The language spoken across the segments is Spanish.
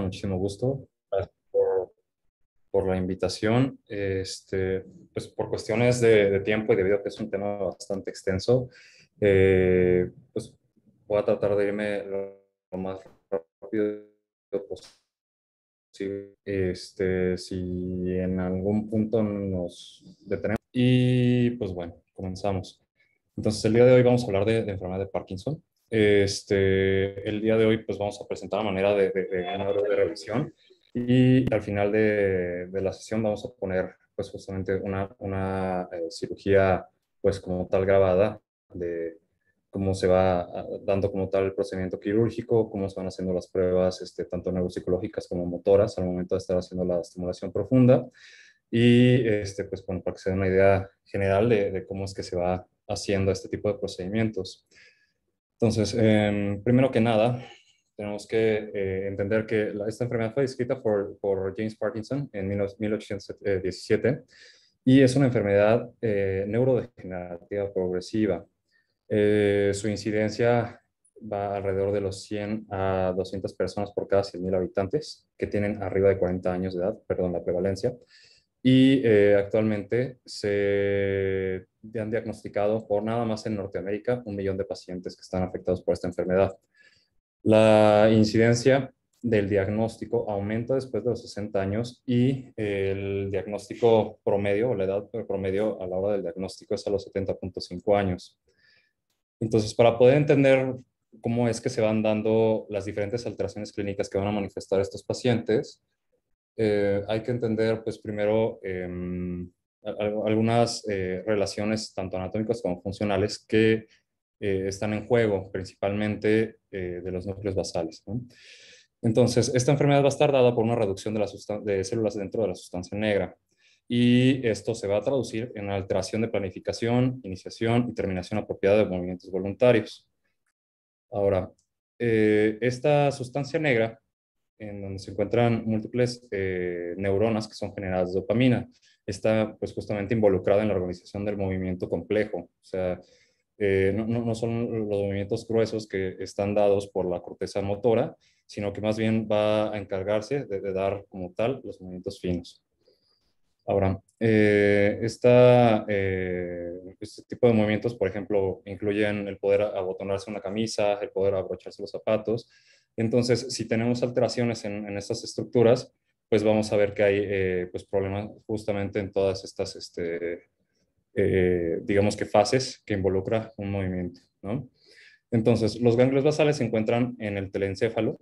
muchísimo gusto. por, la invitación. Este, pues por cuestiones de, tiempo y debido a que es un tema bastante extenso, eh, pues voy a tratar de irme lo, más rápido posible. Este, si en algún punto nos detenemos. Y pues bueno, comenzamos. Entonces, el día de hoy vamos a hablar de enfermedad de Parkinson. Este, el día de hoy pues vamos a presentar la manera de, de, de revisión y al final de, de, la sesión vamos a poner pues justamente una, una eh, cirugía pues como tal grabada de cómo se va ah, dando como tal el procedimiento quirúrgico, cómo se van haciendo las pruebas este, tanto neuropsicológicas como motoras al momento de estar haciendo la estimulación profunda y este, pues para que se den una idea general de cómo es que se va haciendo este tipo de procedimientos. Entonces, em, primero que nada, tenemos que eh, entender que esta enfermedad fue descrita por, James Parkinson en 1817 eh, y es una enfermedad eh, neurodegenerativa progresiva. su incidencia va alrededor de los 100 a 200 personas por cada 100.000 habitantes que tienen arriba de 40 años de edad, perdón, la prevalencia y eh, actualmente se han diagnosticado por nada más en Norteamérica un millón de pacientes que están afectados por esta enfermedad. La incidencia del diagnóstico aumenta después de los 60 años y el diagnóstico promedio o la edad promedio a la hora del diagnóstico es a los 70.5 años. Entonces, para poder entender cómo es que se van dando las diferentes alteraciones clínicas que van a manifestar estos pacientes, eh, hay que entender, pues primero, em, algunas eh, relaciones tanto anatómicas como funcionales que eh, están en juego, principalmente de los núcleos basales. Entonces, esta enfermedad va a estar dada por una reducción de, de células dentro de la sustancia negra. Y esto se va a traducir en alteración de planificación, iniciación y terminación apropiada de movimientos voluntarios. Ahora, esta sustancia negra en donde se encuentran múltiples eh, neuronas que son generadas de dopamina. Está pues justamente involucrada en la organización del movimiento complejo, o sea, eh, no, no, son los movimientos gruesos que están dados por la corteza motora, sino que más bien va a encargarse de, dar como tal los movimientos finos. Ahora, eh, este tipo de movimientos, por ejemplo, incluyen el poder abotonarse una camisa, el poder abrocharse los zapatos, entonces, si tenemos alteraciones en, estas estructuras, pues vamos a ver que hay eh, pues, problemas justamente en todas estas, este, eh, digamos que fases que involucra un movimiento. Entonces, los ganglios basales se encuentran en el telencéfalo,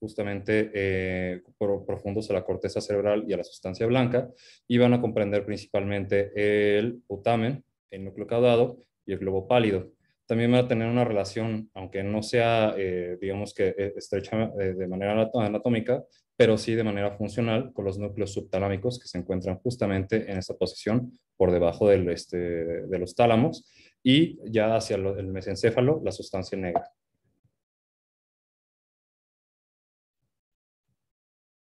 justamente eh, profundos a la corteza cerebral y a la sustancia blanca, y van a comprender principalmente el putamen, el núcleo caudado y el globo pálido también va a tener una relación, aunque no sea, eh, digamos que eh, estrecha eh, de manera anatómica, pero sí de manera funcional con los núcleos subtalámicos que se encuentran justamente en esa posición por debajo del, este, de los tálamos y ya hacia el mesencéfalo, la sustancia negra.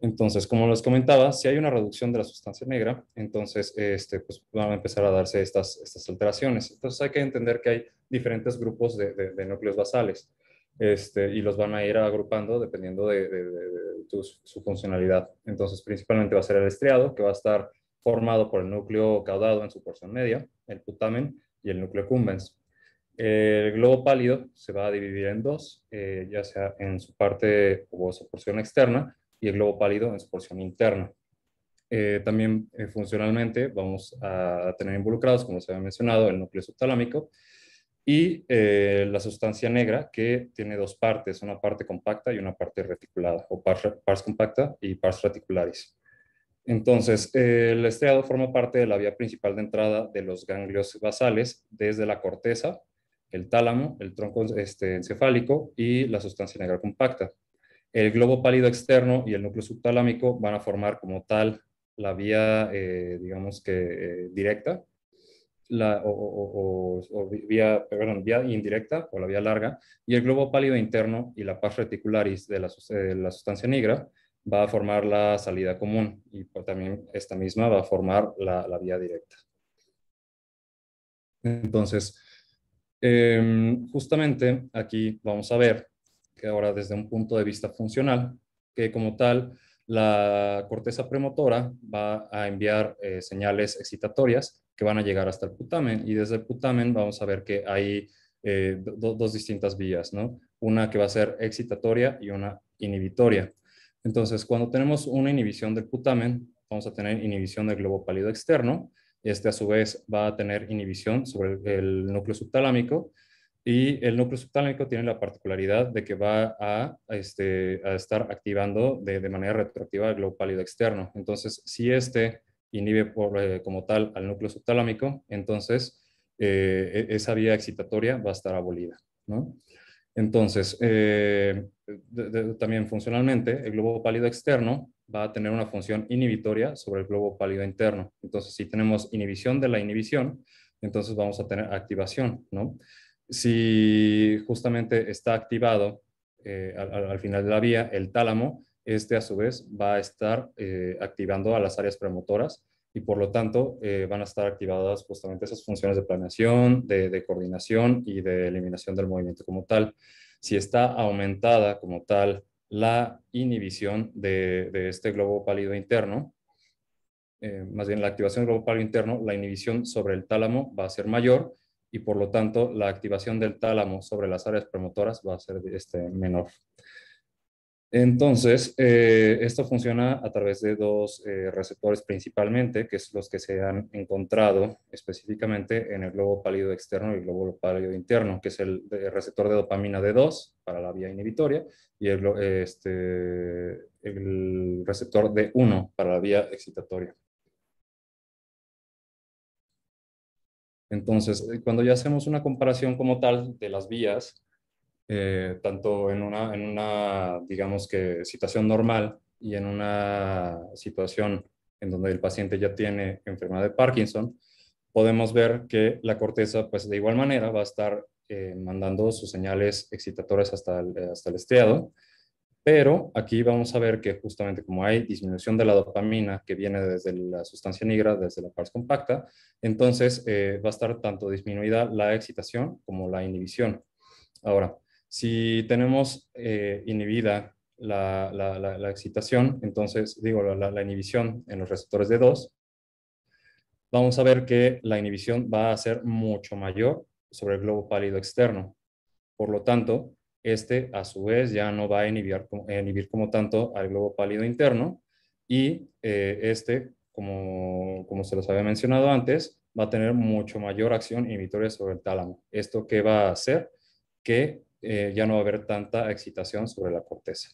Entonces, como les comentaba, si hay una reducción de la sustancia negra, entonces este, pues, van a empezar a darse estas, alteraciones. Entonces hay que entender que hay diferentes grupos de, núcleos basales este, y los van a ir agrupando dependiendo de, su funcionalidad. Entonces, principalmente va a ser el estriado, que va a estar formado por el núcleo caudado en su porción media, el putamen y el núcleo cumbens. El globo pálido se va a dividir en dos, eh, ya sea en su parte o su porción externa, y el globo pálido en su porción interna. Eh, también eh, funcionalmente vamos a tener involucrados, como se había mencionado, el núcleo subtalámico y eh, la sustancia negra que tiene dos partes, una parte compacta y una parte reticulada, o pars, compacta y pars reticularis. Entonces, el estriado forma parte de la vía principal de entrada de los ganglios basales desde la corteza, el tálamo, el tronco este, encefálico y la sustancia negra compacta. El globo pálido externo y el núcleo subtalámico van a formar como tal la vía, eh, digamos que eh, directa, la, o, vía, perdón, vía indirecta o la vía larga, y el globo pálido interno y la paz reticularis de la, eh, sustancia negra va a formar la salida común y también esta misma va a formar la, vía directa. Entonces, em, justamente aquí vamos a ver ahora desde un punto de vista funcional, que como tal la corteza premotora va a enviar eh, señales excitatorias que van a llegar hasta el putamen y desde el putamen vamos a ver que hay eh, dos distintas vías, Una que va a ser excitatoria y una inhibitoria. Entonces, cuando tenemos una inhibición del putamen, vamos a tener inhibición del globo pálido externo, este a su vez va a tener inhibición sobre el núcleo subtalámico y el núcleo subtalámico tiene la particularidad de que va a, este, estar activando de, manera retroactiva el globo pálido externo. Entonces, si este inhibe eh, como tal al núcleo subtalámico, entonces eh, e, esa vía excitatoria va a estar abolida. Entonces, eh, también funcionalmente, el globo pálido externo va a tener una función inhibitoria sobre el globo pálido interno. Entonces, si tenemos inhibición de la inhibición, entonces vamos a tener activación, ¿no? Si justamente está activado eh, al, final de la vía el tálamo, este a su vez va a estar eh, activando a las áreas premotoras y por lo tanto eh, van a estar activadas justamente esas funciones de planeación, de, coordinación y de eliminación del movimiento como tal. Si está aumentada como tal la inhibición de, este globo pálido interno, más bien la activación del globo pálido interno, la inhibición sobre el tálamo va a ser mayor y por lo tanto la activación del tálamo sobre las áreas promotoras va a ser este, menor. Entonces, eh, esto funciona a través de dos eh, receptores principalmente, que es los que se han encontrado específicamente en el globo pálido externo y el globo pálido interno, que es el receptor de dopamina D2 para la vía inhibitoria y el, este, el receptor D1 para la vía excitatoria. Entonces, eh, cuando ya hacemos una comparación como tal de las vías, eh, tanto en una, digamos que, situación normal y en una situación en donde el paciente ya tiene enfermedad de Parkinson, podemos ver que la corteza, pues de igual manera, va a estar eh, mandando sus señales excitatorias hasta el, hasta el estriado pero aquí vamos a ver que justamente como hay disminución de la dopamina que viene desde la sustancia negra, desde la pars compacta, entonces eh, va a estar tanto disminuida la excitación como la inhibición. Ahora, si tenemos eh, inhibida la, la, excitación, entonces digo la, inhibición en los receptores de 2, vamos a ver que la inhibición va a ser mucho mayor sobre el globo pálido externo. Por lo tanto, este, a su vez, ya no va a inhibir, como tanto al globo pálido interno y eh, este, como, se los había mencionado antes, va a tener mucho mayor acción inhibitoria sobre el tálamo. ¿Esto qué va a hacer? Que eh, ya no va a haber tanta excitación sobre la corteza.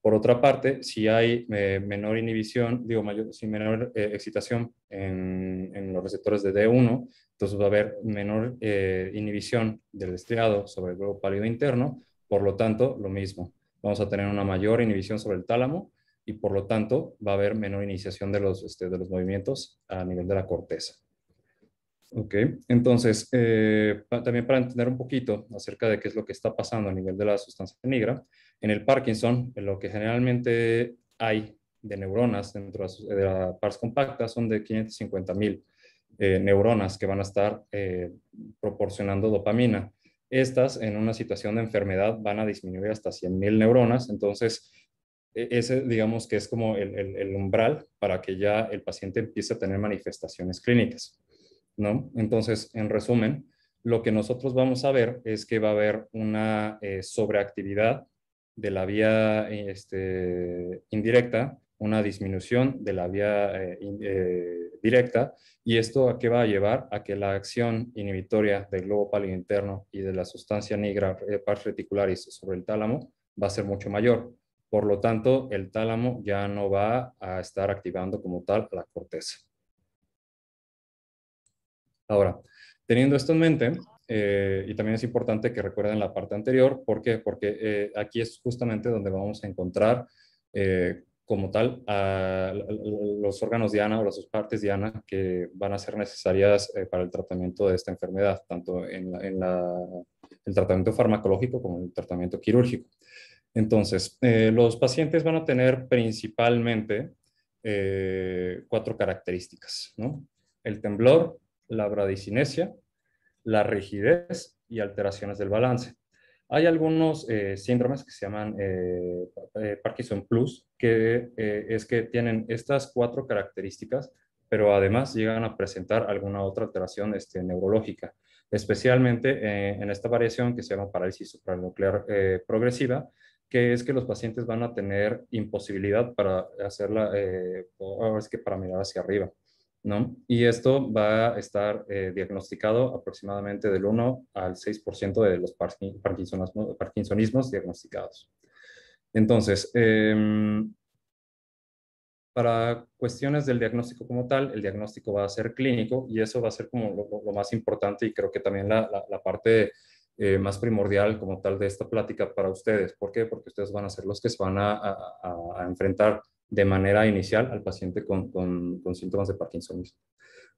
Por otra parte, si hay eh, menor inhibición, digo, mayor, menor excitación en, en, los receptores de D1, entonces va a haber menor inhibición del estriado sobre el globo pálido interno por lo tanto, lo mismo, vamos a tener una mayor inhibición sobre el tálamo y por lo tanto va a haber menor iniciación de los, este, de los movimientos a nivel de la corteza. Ok, entonces, eh, también para entender un poquito acerca de qué es lo que está pasando a nivel de la sustancia negra, en el Parkinson, lo que generalmente hay de neuronas dentro de la pars compacta son de 550.000 eh, neuronas que van a estar eh, proporcionando dopamina. Estas en una situación de enfermedad van a disminuir hasta 100.000 neuronas, entonces e, ese digamos que es como el, umbral para que ya el paciente empiece a tener manifestaciones clínicas, ¿no? Entonces, en resumen, lo que nosotros vamos a ver es que va a haber una eh, sobreactividad de la vía este, indirecta una disminución de la vía eh, eh, directa y esto a qué va a llevar a que la acción inhibitoria del globo pálido interno y de la sustancia negra eh, pars reticularis sobre el tálamo va a ser mucho mayor. Por lo tanto, el tálamo ya no va a estar activando como tal la corteza. Ahora, teniendo esto en mente, y también es importante que recuerden la parte anterior, ¿por qué? Porque aquí es justamente donde vamos a encontrar como tal a los órganos Diana o las sus partes Diana que van a ser necesarias eh, para el tratamiento de esta enfermedad, tanto en, el tratamiento farmacológico como en el tratamiento quirúrgico. Entonces, eh, los pacientes van a tener principalmente eh, cuatro características, ¿no? El temblor, la bradicinesia, la rigidez y alteraciones del balance. Hay algunos eh, síndromes que se llaman eh, eh, Parkinson Plus, que es que tienen estas cuatro características, pero además llegan a presentar alguna otra alteración este, neurológica, especialmente en esta variación que se llama parálisis supranuclear progresiva, que es que los pacientes van a tener imposibilidad para hacerla, ver es que para mirar hacia arriba. ¿no? Y esto va a estar eh, diagnosticado aproximadamente del 1 al 6% de los parkinsonismos, diagnosticados. Entonces, em, para cuestiones del diagnóstico como tal, el diagnóstico va a ser clínico y eso va a ser como lo, más importante y creo que también la, parte eh, más primordial como tal de esta plática para ustedes. ¿Por qué? Porque ustedes van a ser los que se van a enfrentar de manera inicial al paciente con, síntomas de Parkinson,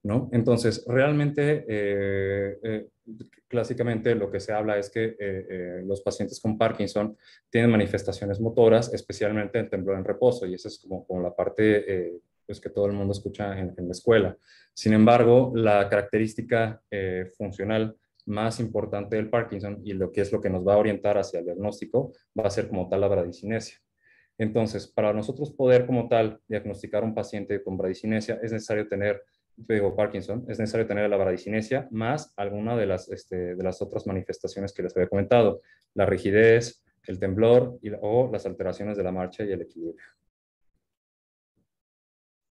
¿No? Entonces, realmente, eh, eh, clásicamente lo que se habla es que eh, los pacientes con Parkinson tienen manifestaciones motoras, especialmente el temblor en reposo, y esa es como, como la parte pues que todo el mundo escucha en, en, la escuela. Sin embargo, la característica funcional más importante del Parkinson y lo que es lo que nos va a orientar hacia el diagnóstico va a ser como tal la bradicinesia. Entonces, para nosotros poder como tal diagnosticar un paciente con bradicinesia, es necesario tener, digo Parkinson, es necesario tener la bradicinesia más alguna de las, este, de las otras manifestaciones que les había comentado, la rigidez, el temblor o las alteraciones de la marcha y el equilibrio.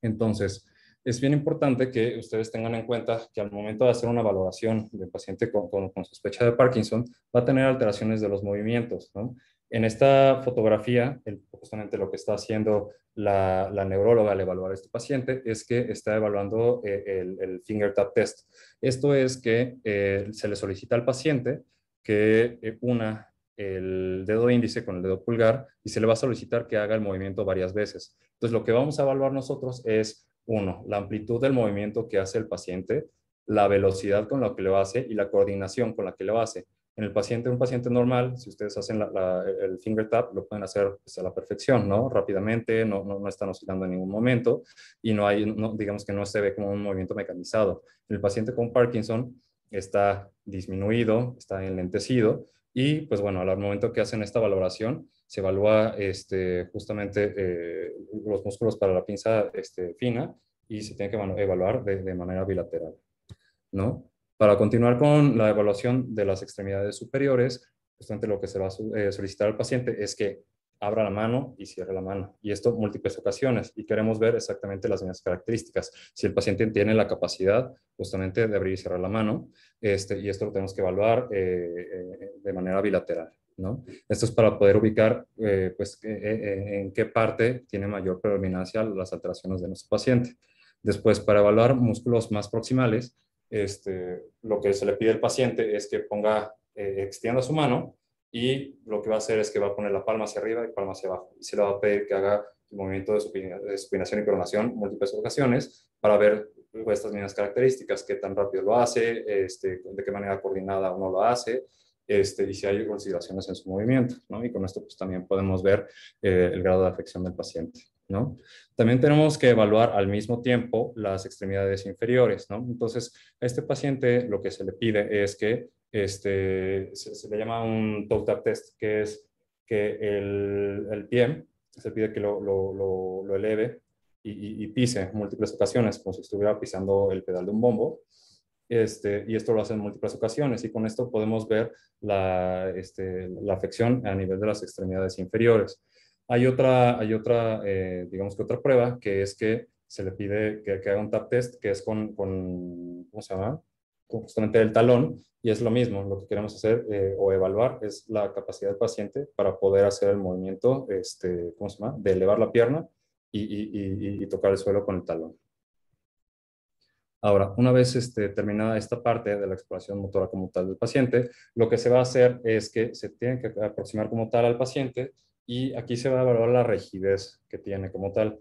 Entonces, es bien importante que ustedes tengan en cuenta que al momento de hacer una valoración del paciente con, con sospecha de Parkinson, va a tener alteraciones de los movimientos, ¿no? En esta fotografía, justamente lo que está haciendo la, neuróloga al evaluar a este paciente es que está evaluando eh, el, finger tap test. Esto es que eh, se le solicita al paciente que eh, una el dedo índice con el dedo pulgar y se le va a solicitar que haga el movimiento varias veces. Entonces, lo que vamos a evaluar nosotros es, uno, la amplitud del movimiento que hace el paciente, la velocidad con la que lo hace y la coordinación con la que lo hace en el paciente, un paciente normal, si ustedes hacen el finger tap, lo pueden hacer pues, a la perfección, ¿no? Rápidamente, no, no, no, están oscilando en ningún momento y no hay, digamos que no se ve como un movimiento mecanizado. El paciente con Parkinson está disminuido, está enlentecido y pues bueno, al momento que hacen esta valoración, se evalúa este, justamente eh, los músculos para la pinza este, fina y se tiene que evaluar de, de manera bilateral, ¿no? Para continuar con la evaluación de las extremidades superiores, justamente pues, lo que se va a eh, solicitar al paciente es que abra la mano y cierre la mano. Y esto múltiples ocasiones. Y queremos ver exactamente las mismas características. Si el paciente tiene la capacidad justamente de abrir y cerrar la mano, este, y esto lo tenemos que evaluar eh, eh, de manera bilateral. ¿no? Esto es para poder ubicar pues, en qué parte tiene mayor predominancia las alteraciones de nuestro paciente. Después, para evaluar músculos más proximales, este, lo que se le pide al paciente es que ponga, eh, extienda su mano y lo que va a hacer es que va a poner la palma hacia arriba y palma hacia abajo. Y se le va a pedir que haga el movimiento de supinación y coronación múltiples ocasiones para ver pues, estas mismas características, qué tan rápido lo hace, este, de qué manera coordinada uno lo hace, este, y si hay consideraciones en su movimiento. Y con esto pues, también podemos ver eh, el grado de afección del paciente. También tenemos que evaluar al mismo tiempo las extremidades inferiores, Entonces, a este paciente lo que se le pide es que este, se, le llama un toe tap test, que es que el, el pie se pide que lo, lo, eleve y, pise en múltiples ocasiones, como si estuviera pisando el pedal de un bombo. Este, y esto lo hace en múltiples ocasiones y con esto podemos ver la, este, la afección a nivel de las extremidades inferiores. Hay otra, hay otra eh, digamos que otra prueba, que es que se le pide que, haga un tap test, que es con, con ¿cómo se llama? justamente el talón, y es lo mismo, lo que queremos hacer eh, o evaluar es la capacidad del paciente para poder hacer el movimiento, este, ¿cómo se llama? De elevar la pierna y, tocar el suelo con el talón. Ahora, una vez este, terminada esta parte de la exploración motora como tal del paciente, lo que se va a hacer es que se tiene que aproximar como tal al paciente, y aquí se va a evaluar la rigidez que tiene como tal.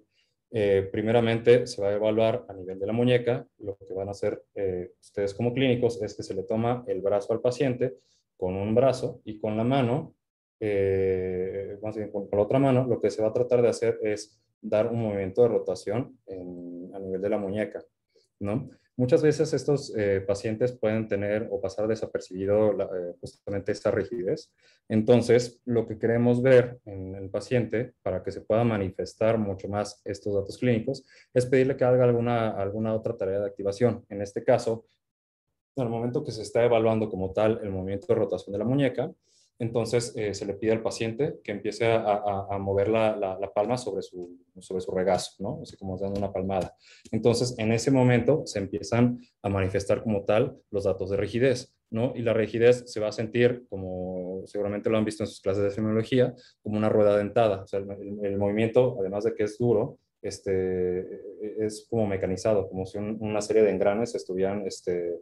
Eh, primeramente se va a evaluar a nivel de la muñeca. Lo que van a hacer eh, ustedes como clínicos es que se le toma el brazo al paciente con un brazo y con la mano, eh, con, la otra mano, lo que se va a tratar de hacer es dar un movimiento de rotación a nivel de la muñeca, ¿no? Muchas veces estos eh, pacientes pueden tener o pasar desapercibido eh, justamente esta rigidez. Entonces, lo que queremos ver en el paciente para que se pueda manifestar mucho más estos datos clínicos es pedirle que haga alguna, alguna otra tarea de activación. En este caso, en el momento que se está evaluando como tal el movimiento de rotación de la muñeca, entonces eh, se le pide al paciente que empiece a, mover la, palma sobre su, regazo, ¿no? Así como dando una palmada. Entonces, en ese momento se empiezan a manifestar como tal los datos de rigidez, ¿no? Y la rigidez se va a sentir, como seguramente lo han visto en sus clases de semiología, como una rueda dentada. O sea, el, movimiento, además de que es duro, este, es como mecanizado, como si una serie de engranes estuvieran este,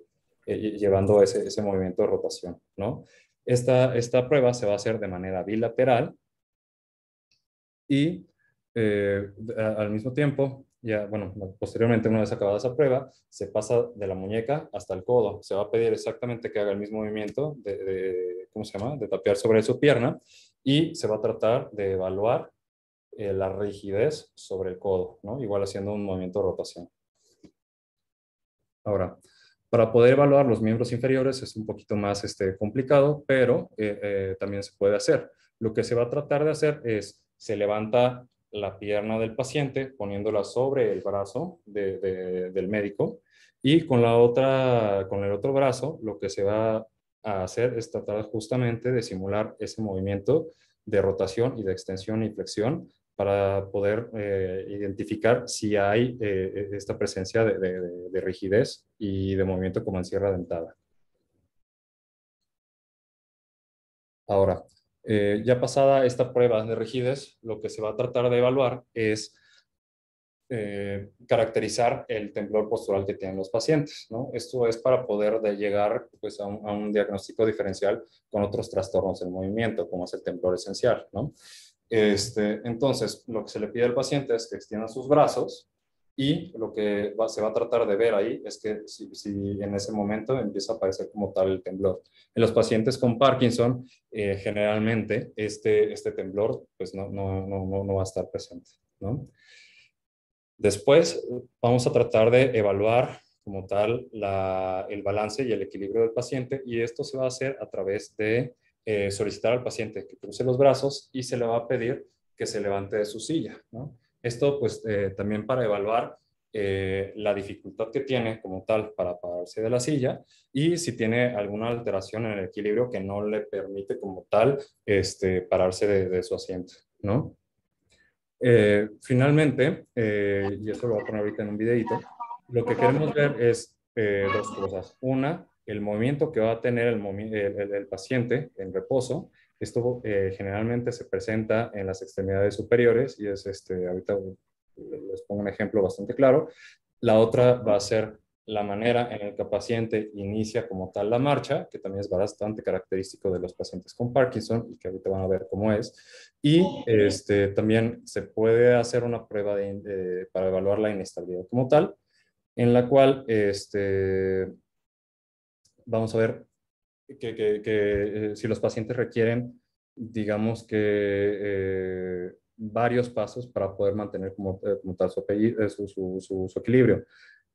eh, llevando ese, ese movimiento de rotación, ¿no? Esta, prueba se va a hacer de manera bilateral y eh, al mismo tiempo, ya, bueno, posteriormente, una vez acabada esa prueba, se pasa de la muñeca hasta el codo. Se va a pedir exactamente que haga el mismo movimiento de, ¿cómo se llama?, de tapear sobre su pierna y se va a tratar de evaluar eh, la rigidez sobre el codo, ¿no? Igual haciendo un movimiento de rotación. Ahora, para poder evaluar los miembros inferiores es un poquito más este, complicado, pero eh, eh, también se puede hacer. Lo que se va a tratar de hacer es, se levanta la pierna del paciente poniéndola sobre el brazo del médico y con la otra, con el otro brazo, lo que se va a hacer es tratar justamente de simular ese movimiento de rotación y de extensión y e flexión para poder eh, identificar si hay eh, e-, esta presencia de, rigidez y de movimiento como en sierra dentada. Ahora, eh, ya pasada esta prueba de rigidez, lo que se va a tratar de evaluar es caracterizar el temblor postural que tienen los pacientes. ¿no? Esto es para poder llegar pues, a, un, diagnóstico diferencial con otros trastornos del movimiento, como es el temblor esencial. ¿no? Este, entonces, lo que se le pide al paciente es que extienda sus brazos y lo que se va a tratar de ver ahí es que si, en ese momento empieza a aparecer como tal el temblor. En los pacientes con Parkinson, eh, generalmente este, este, temblor pues no, no, va a estar presente. Después vamos a tratar de evaluar como tal el balance y el equilibrio del paciente y esto se va a hacer a través de eh, solicitar al paciente que cruce los brazos y se le va a pedir que se levante de su silla. ¿no? Esto pues eh, también para evaluar eh, la dificultad que tiene como tal para pararse de la silla y si tiene alguna alteración en el equilibrio que no le permite como tal este, pararse de, su asiento. ¿no? finalmente, y eso lo voy a poner ahorita en un videito, lo que queremos ver es dos cosas. Una, el movimiento que va a tener el, paciente en reposo, esto eh, generalmente se presenta en las extremidades superiores y es, este, ahorita les pongo un ejemplo bastante claro. La otra va a ser la manera en la que el paciente inicia como tal la marcha, que también es bastante característico de los pacientes con Parkinson y que ahorita van a ver cómo es. Y este, también se puede hacer una prueba eh, para evaluar la inestabilidad como tal, en la cual este, vamos a ver que, que, eh, si los pacientes requieren, digamos que eh, varios pasos para poder mantener como, eh, tal su, su, equilibrio.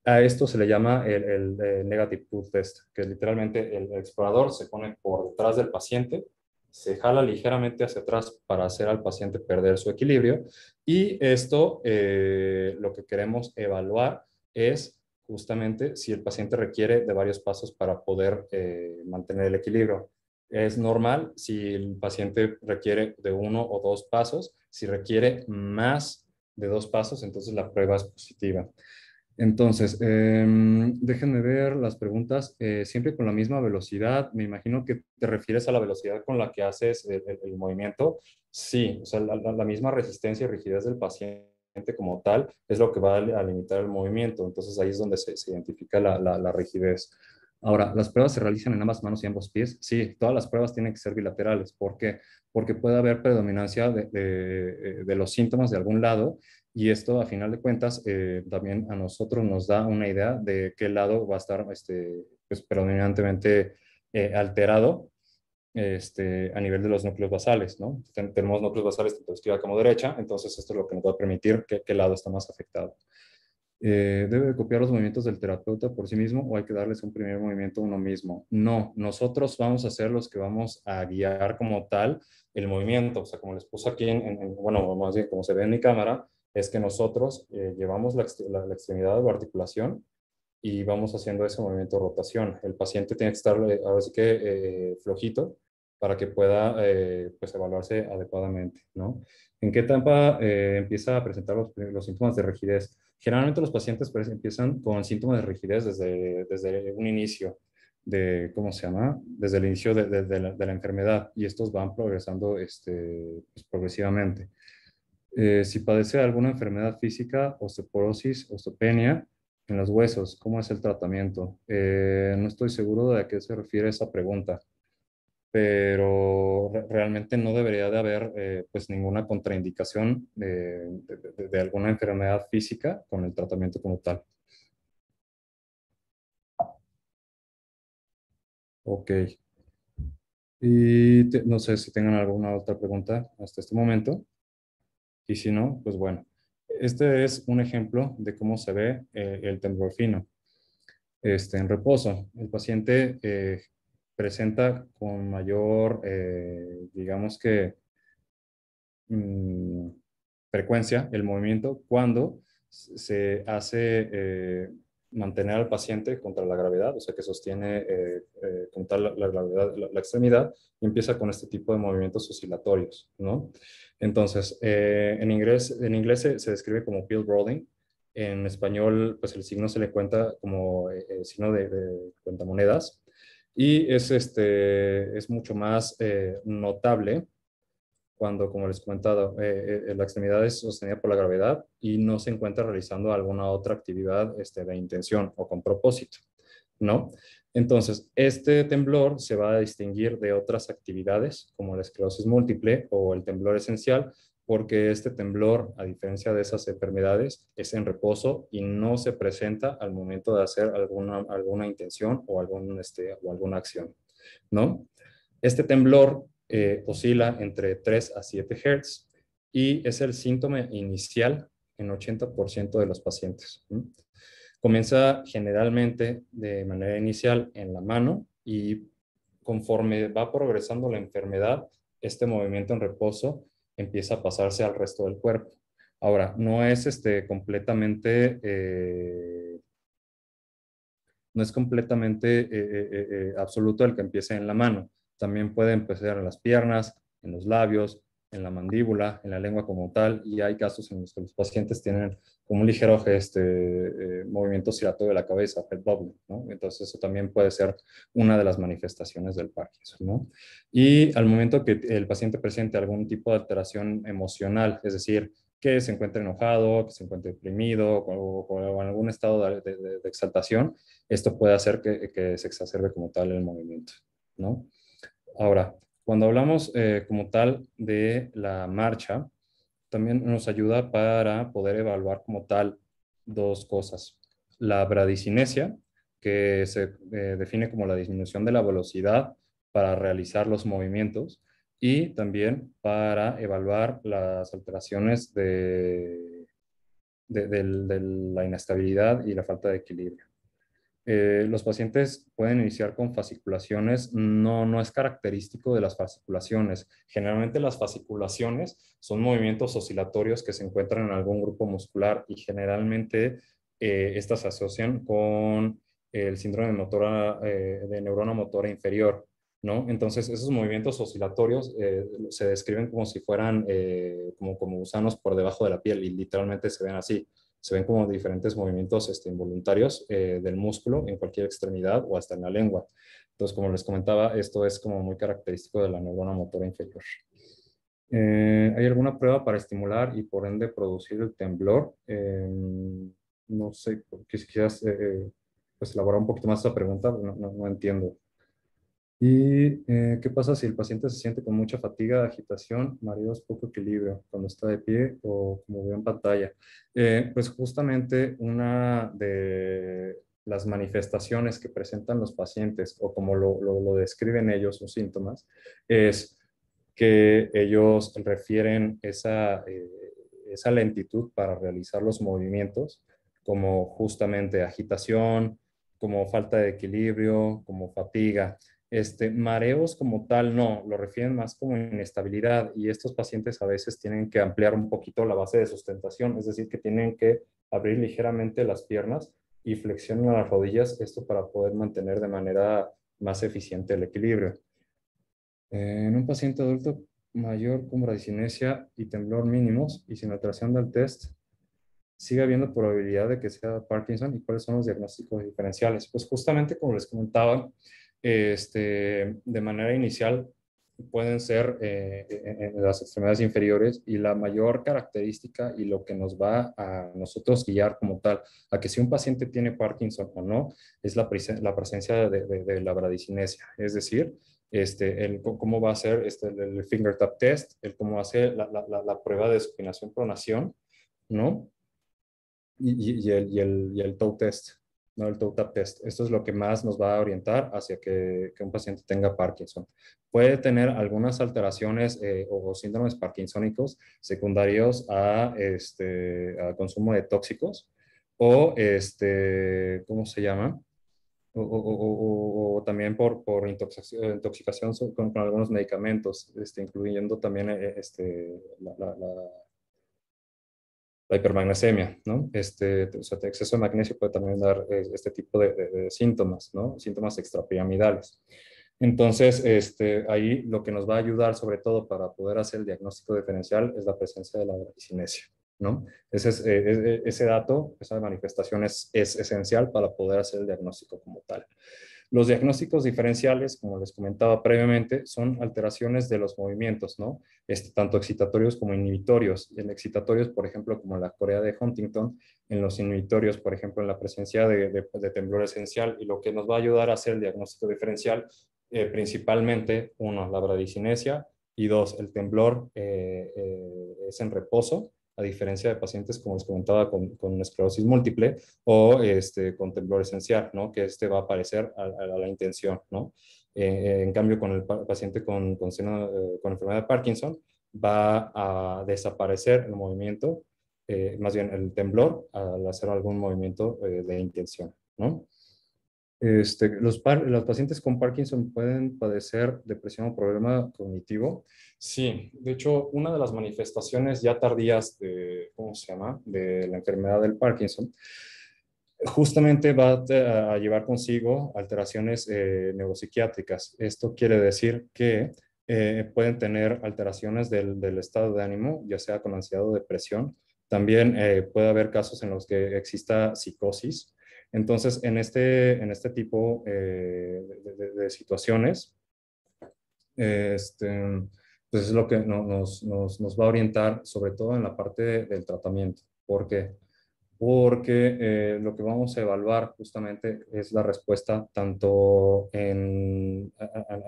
A esto se le llama el, negative pull test, que es literalmente el explorador se pone por detrás del paciente, se jala ligeramente hacia atrás para hacer al paciente perder su equilibrio y esto lo que queremos evaluar es justamente si el paciente requiere de varios pasos para poder eh, mantener el equilibrio. Es normal si el paciente requiere de uno o dos pasos. Si requiere más de dos pasos, entonces la prueba es positiva. Entonces, em, déjenme ver las preguntas. Eh, siempre con la misma velocidad, me imagino que te refieres a la velocidad con la que haces el, movimiento. Sí, o sea, la misma resistencia y rigidez del paciente como tal es lo que va a limitar el movimiento. Entonces ahí es donde se, identifica la, rigidez. Ahora, ¿las pruebas se realizan en ambas manos y ambos pies? Sí, todas las pruebas tienen que ser bilaterales. ¿Por qué? Porque puede haber predominancia de, eh, los síntomas de algún lado y esto, a final de cuentas, eh, también a nosotros nos da una idea de qué lado va a estar este, pues, predominantemente eh, alterado este, a nivel de los núcleos basales, ¿no? tenemos núcleos basales tanto izquierda como derecha, entonces esto es lo que nos va a permitir qué, qué lado está más afectado. Eh, ¿Debe copiar los movimientos del terapeuta por sí mismo o hay que darles un primer movimiento uno mismo? No, nosotros vamos a ser los que vamos a guiar como tal el movimiento. O sea, como les puse aquí, en, bueno, más como se ve en mi cámara, es que nosotros eh, llevamos la, extremidad de la articulación y vamos haciendo ese movimiento de rotación. El paciente tiene que estar eh, ahora sí que eh, flojito para que pueda eh, pues evaluarse adecuadamente, ¿no? ¿En qué etapa empieza a presentar los, los, síntomas de rigidez? Generalmente los pacientes empiezan con síntomas de rigidez desde, un inicio de, ¿cómo se llama? Desde el inicio de, la, enfermedad y estos van progresando este, pues, progresivamente. si padece alguna enfermedad física, osteoporosis, osteopenia, en los huesos, ¿cómo es el tratamiento? Eh, no estoy seguro de a qué se refiere esa pregunta, pero realmente no debería de haber eh, pues ninguna contraindicación de, alguna enfermedad física con el tratamiento como tal. Ok. Y no sé si tengan alguna otra pregunta hasta este momento. Y si no, pues bueno este es un ejemplo de cómo se ve eh, el fino este, en reposo. El paciente eh, presenta con mayor, eh, digamos que, mm, frecuencia el movimiento cuando se hace mantener al paciente contra la gravedad, o sea que sostiene eh, eh, contra la, gravedad la, extremidad y empieza con este tipo de movimientos oscilatorios, ¿no? Entonces, eh, en inglés, en inglés se, describe como field rolling, en español pues el signo se le cuenta como signo de, cuenta monedas y es, este, es mucho más notable cuando, como les he comentado, eh, eh, la extremidad es sostenida por la gravedad y no se encuentra realizando alguna otra actividad este, de intención o con propósito, ¿no? Entonces, este temblor se va a distinguir de otras actividades como la esclerosis múltiple o el temblor esencial, porque este temblor, a diferencia de esas enfermedades, es en reposo y no se presenta al momento de hacer alguna, alguna intención o, algún, este, o alguna acción, ¿no? Este temblor eh, oscila entre 3 a 7 Hz y es el síntoma inicial en 80% de los pacientes. Comienza generalmente de manera inicial en la mano y conforme va progresando la enfermedad, este movimiento en reposo empieza a pasarse al resto del cuerpo. Ahora, no es este completamente, eh, no es completamente eh, absoluto el que empiece en la mano. También puede empezar en las piernas, en los labios, en la mandíbula, en la lengua como tal, y hay casos en los que los pacientes tienen como un ligero este, eh, movimiento oscilatorio de la cabeza, el doble, ¿no? Entonces eso también puede ser una de las manifestaciones del Parkinson, ¿no? Y al momento que el paciente presente algún tipo de alteración emocional, es decir, que se encuentre enojado, que se encuentre deprimido o, en algún estado de, exaltación, esto puede hacer que, que se exacerbe como tal el movimiento, ¿no? Ahora, cuando hablamos eh, como tal de la marcha, también nos ayuda para poder evaluar como tal dos cosas. La bradicinesia, que se eh, define como la disminución de la velocidad para realizar los movimientos y también para evaluar las alteraciones de la inestabilidad y la falta de equilibrio. Eh, los pacientes pueden iniciar con fasciculaciones, no, no es característico de las fasciculaciones. Generalmente las fasciculaciones son movimientos oscilatorios que se encuentran en algún grupo muscular y generalmente eh, estas se asocian con el síndrome de, eh, de neurona motora inferior. ¿no? Entonces, esos movimientos oscilatorios eh, se describen como si fueran como gusanos por debajo de la piel y literalmente se ven así se ven como diferentes movimientos este, involuntarios eh, del músculo en cualquier extremidad o hasta en la lengua. Entonces, como les comentaba, esto es como muy característico de la neurona motora inferior. Eh, ¿Hay alguna prueba para estimular y por ende producir el temblor? Em, no sé, quizás eh, pues elaborar un poquito más esa pregunta, no, no entiendo. ¿Y eh, qué pasa si el paciente se siente con mucha fatiga, agitación, mareos, poco equilibrio cuando está de pie o como veo en pantalla? Eh, pues justamente una de las manifestaciones que presentan los pacientes o como lo, lo, describen ellos, sus síntomas, es que ellos refieren esa, eh, esa lentitud para realizar los movimientos como justamente agitación, como falta de equilibrio, como fatiga. Este, mareos como tal, no, lo refieren más como inestabilidad y estos pacientes a veces tienen que ampliar un poquito la base de sustentación, es decir, que tienen que abrir ligeramente las piernas y flexionar las rodillas, esto para poder mantener de manera más eficiente el equilibrio. En un paciente adulto mayor con bradicinesia y temblor mínimos y sin alteración del test, sigue habiendo probabilidad de que sea Parkinson y cuáles son los diagnósticos diferenciales. Pues justamente como les comentaba, este, de manera inicial pueden ser eh, las extremidades inferiores y la mayor característica y lo que nos va a nosotros guiar como tal a que si un paciente tiene Parkinson o no es la, la presencia de, la bradicinesia, es decir, este, el, cómo va a ser este, el tap test, el cómo hace la, la, la prueba de supinación pronación, ¿no? Y, el, y, el, y el toe test, ¿no? El test. Esto es lo que más nos va a orientar hacia que, un paciente tenga Parkinson. Puede tener algunas alteraciones eh, o, síndromes parkinsónicos secundarios a, este, consumo de tóxicos o, este, ¿cómo se llama? O, también por, por intoxicación, con, algunos medicamentos, este, incluyendo también eh, este, la la hipermagnesemia, ¿no? Este, o sea, exceso de magnesio puede también dar eh, este tipo de, síntomas, ¿no? Síntomas extrapiramidales. Entonces, este, ahí lo que nos va a ayudar sobre todo para poder hacer el diagnóstico diferencial es la presencia de la bradicinesia, ¿no? Ese, es, eh, ese dato, esa manifestación es, es esencial para poder hacer el diagnóstico como tal. Los diagnósticos diferenciales, como les comentaba previamente, son alteraciones de los movimientos, ¿no? Este, tanto excitatorios como inhibitorios. En excitatorios, por ejemplo, como en la Corea de Huntington, en los inhibitorios, por ejemplo, en la presencia de, temblor esencial, y lo que nos va a ayudar a hacer el diagnóstico diferencial, eh, principalmente, uno, la bradicinesia, y dos, el temblor eh, eh, es en reposo, a diferencia de pacientes, como les comentaba, con, esclerosis múltiple o este, con temblor esencial, ¿no? que este va a aparecer a, la intención. ¿no? Eh, en cambio, con el paciente eh, con, enfermedad de Parkinson, va a desaparecer el movimiento, eh, más bien el temblor, al hacer algún movimiento de intención. ¿no? Este, los, pacientes con Parkinson pueden padecer depresión o problema cognitivo. Sí, de hecho, una de las manifestaciones ya tardías de, ¿cómo se llama?, de la enfermedad del Parkinson, justamente va a, llevar consigo alteraciones eh, neuropsiquiátricas. Esto quiere decir que eh, pueden tener alteraciones del, estado de ánimo, ya sea con ansiedad o depresión. También eh, puede haber casos en los que exista psicosis entonces, en este, este tipo eh, de, situaciones, este, pues, es lo que nos, nos, va a orientar, sobre todo en la parte del tratamiento. ¿Por qué? Porque eh, lo que vamos a evaluar justamente es la respuesta tanto a,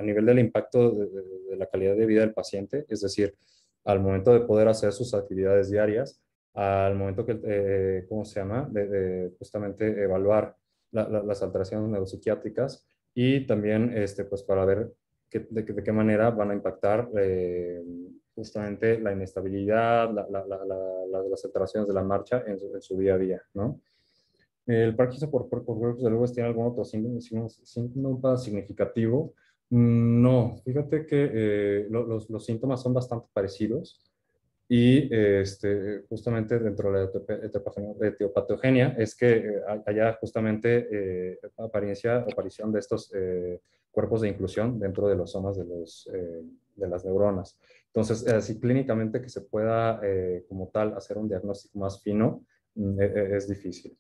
nivel del impacto de la calidad de vida del paciente, es decir, al momento de poder hacer sus actividades diarias, al momento que, eh, ¿cómo se llama?, de, justamente evaluar las alteraciones neuropsiquiátricas y también este, pues para ver de, qué manera van a impactar eh, justamente la inestabilidad, las alteraciones de la marcha en su, día a día, ¿no? El Parkinson por, por, por grupos de es tiene algún otro síntoma, significativo. Mm, no, fíjate que eh, los, los síntomas son bastante parecidos. Y este, justamente dentro de la etiopatogenia es que eh, haya justamente eh, apariencia o aparición de estos eh, cuerpos de inclusión dentro de las zonas de, los, de las neuronas. Entonces, así clínicamente que se pueda como tal hacer un diagnóstico más fino mm, e, e, es difícil.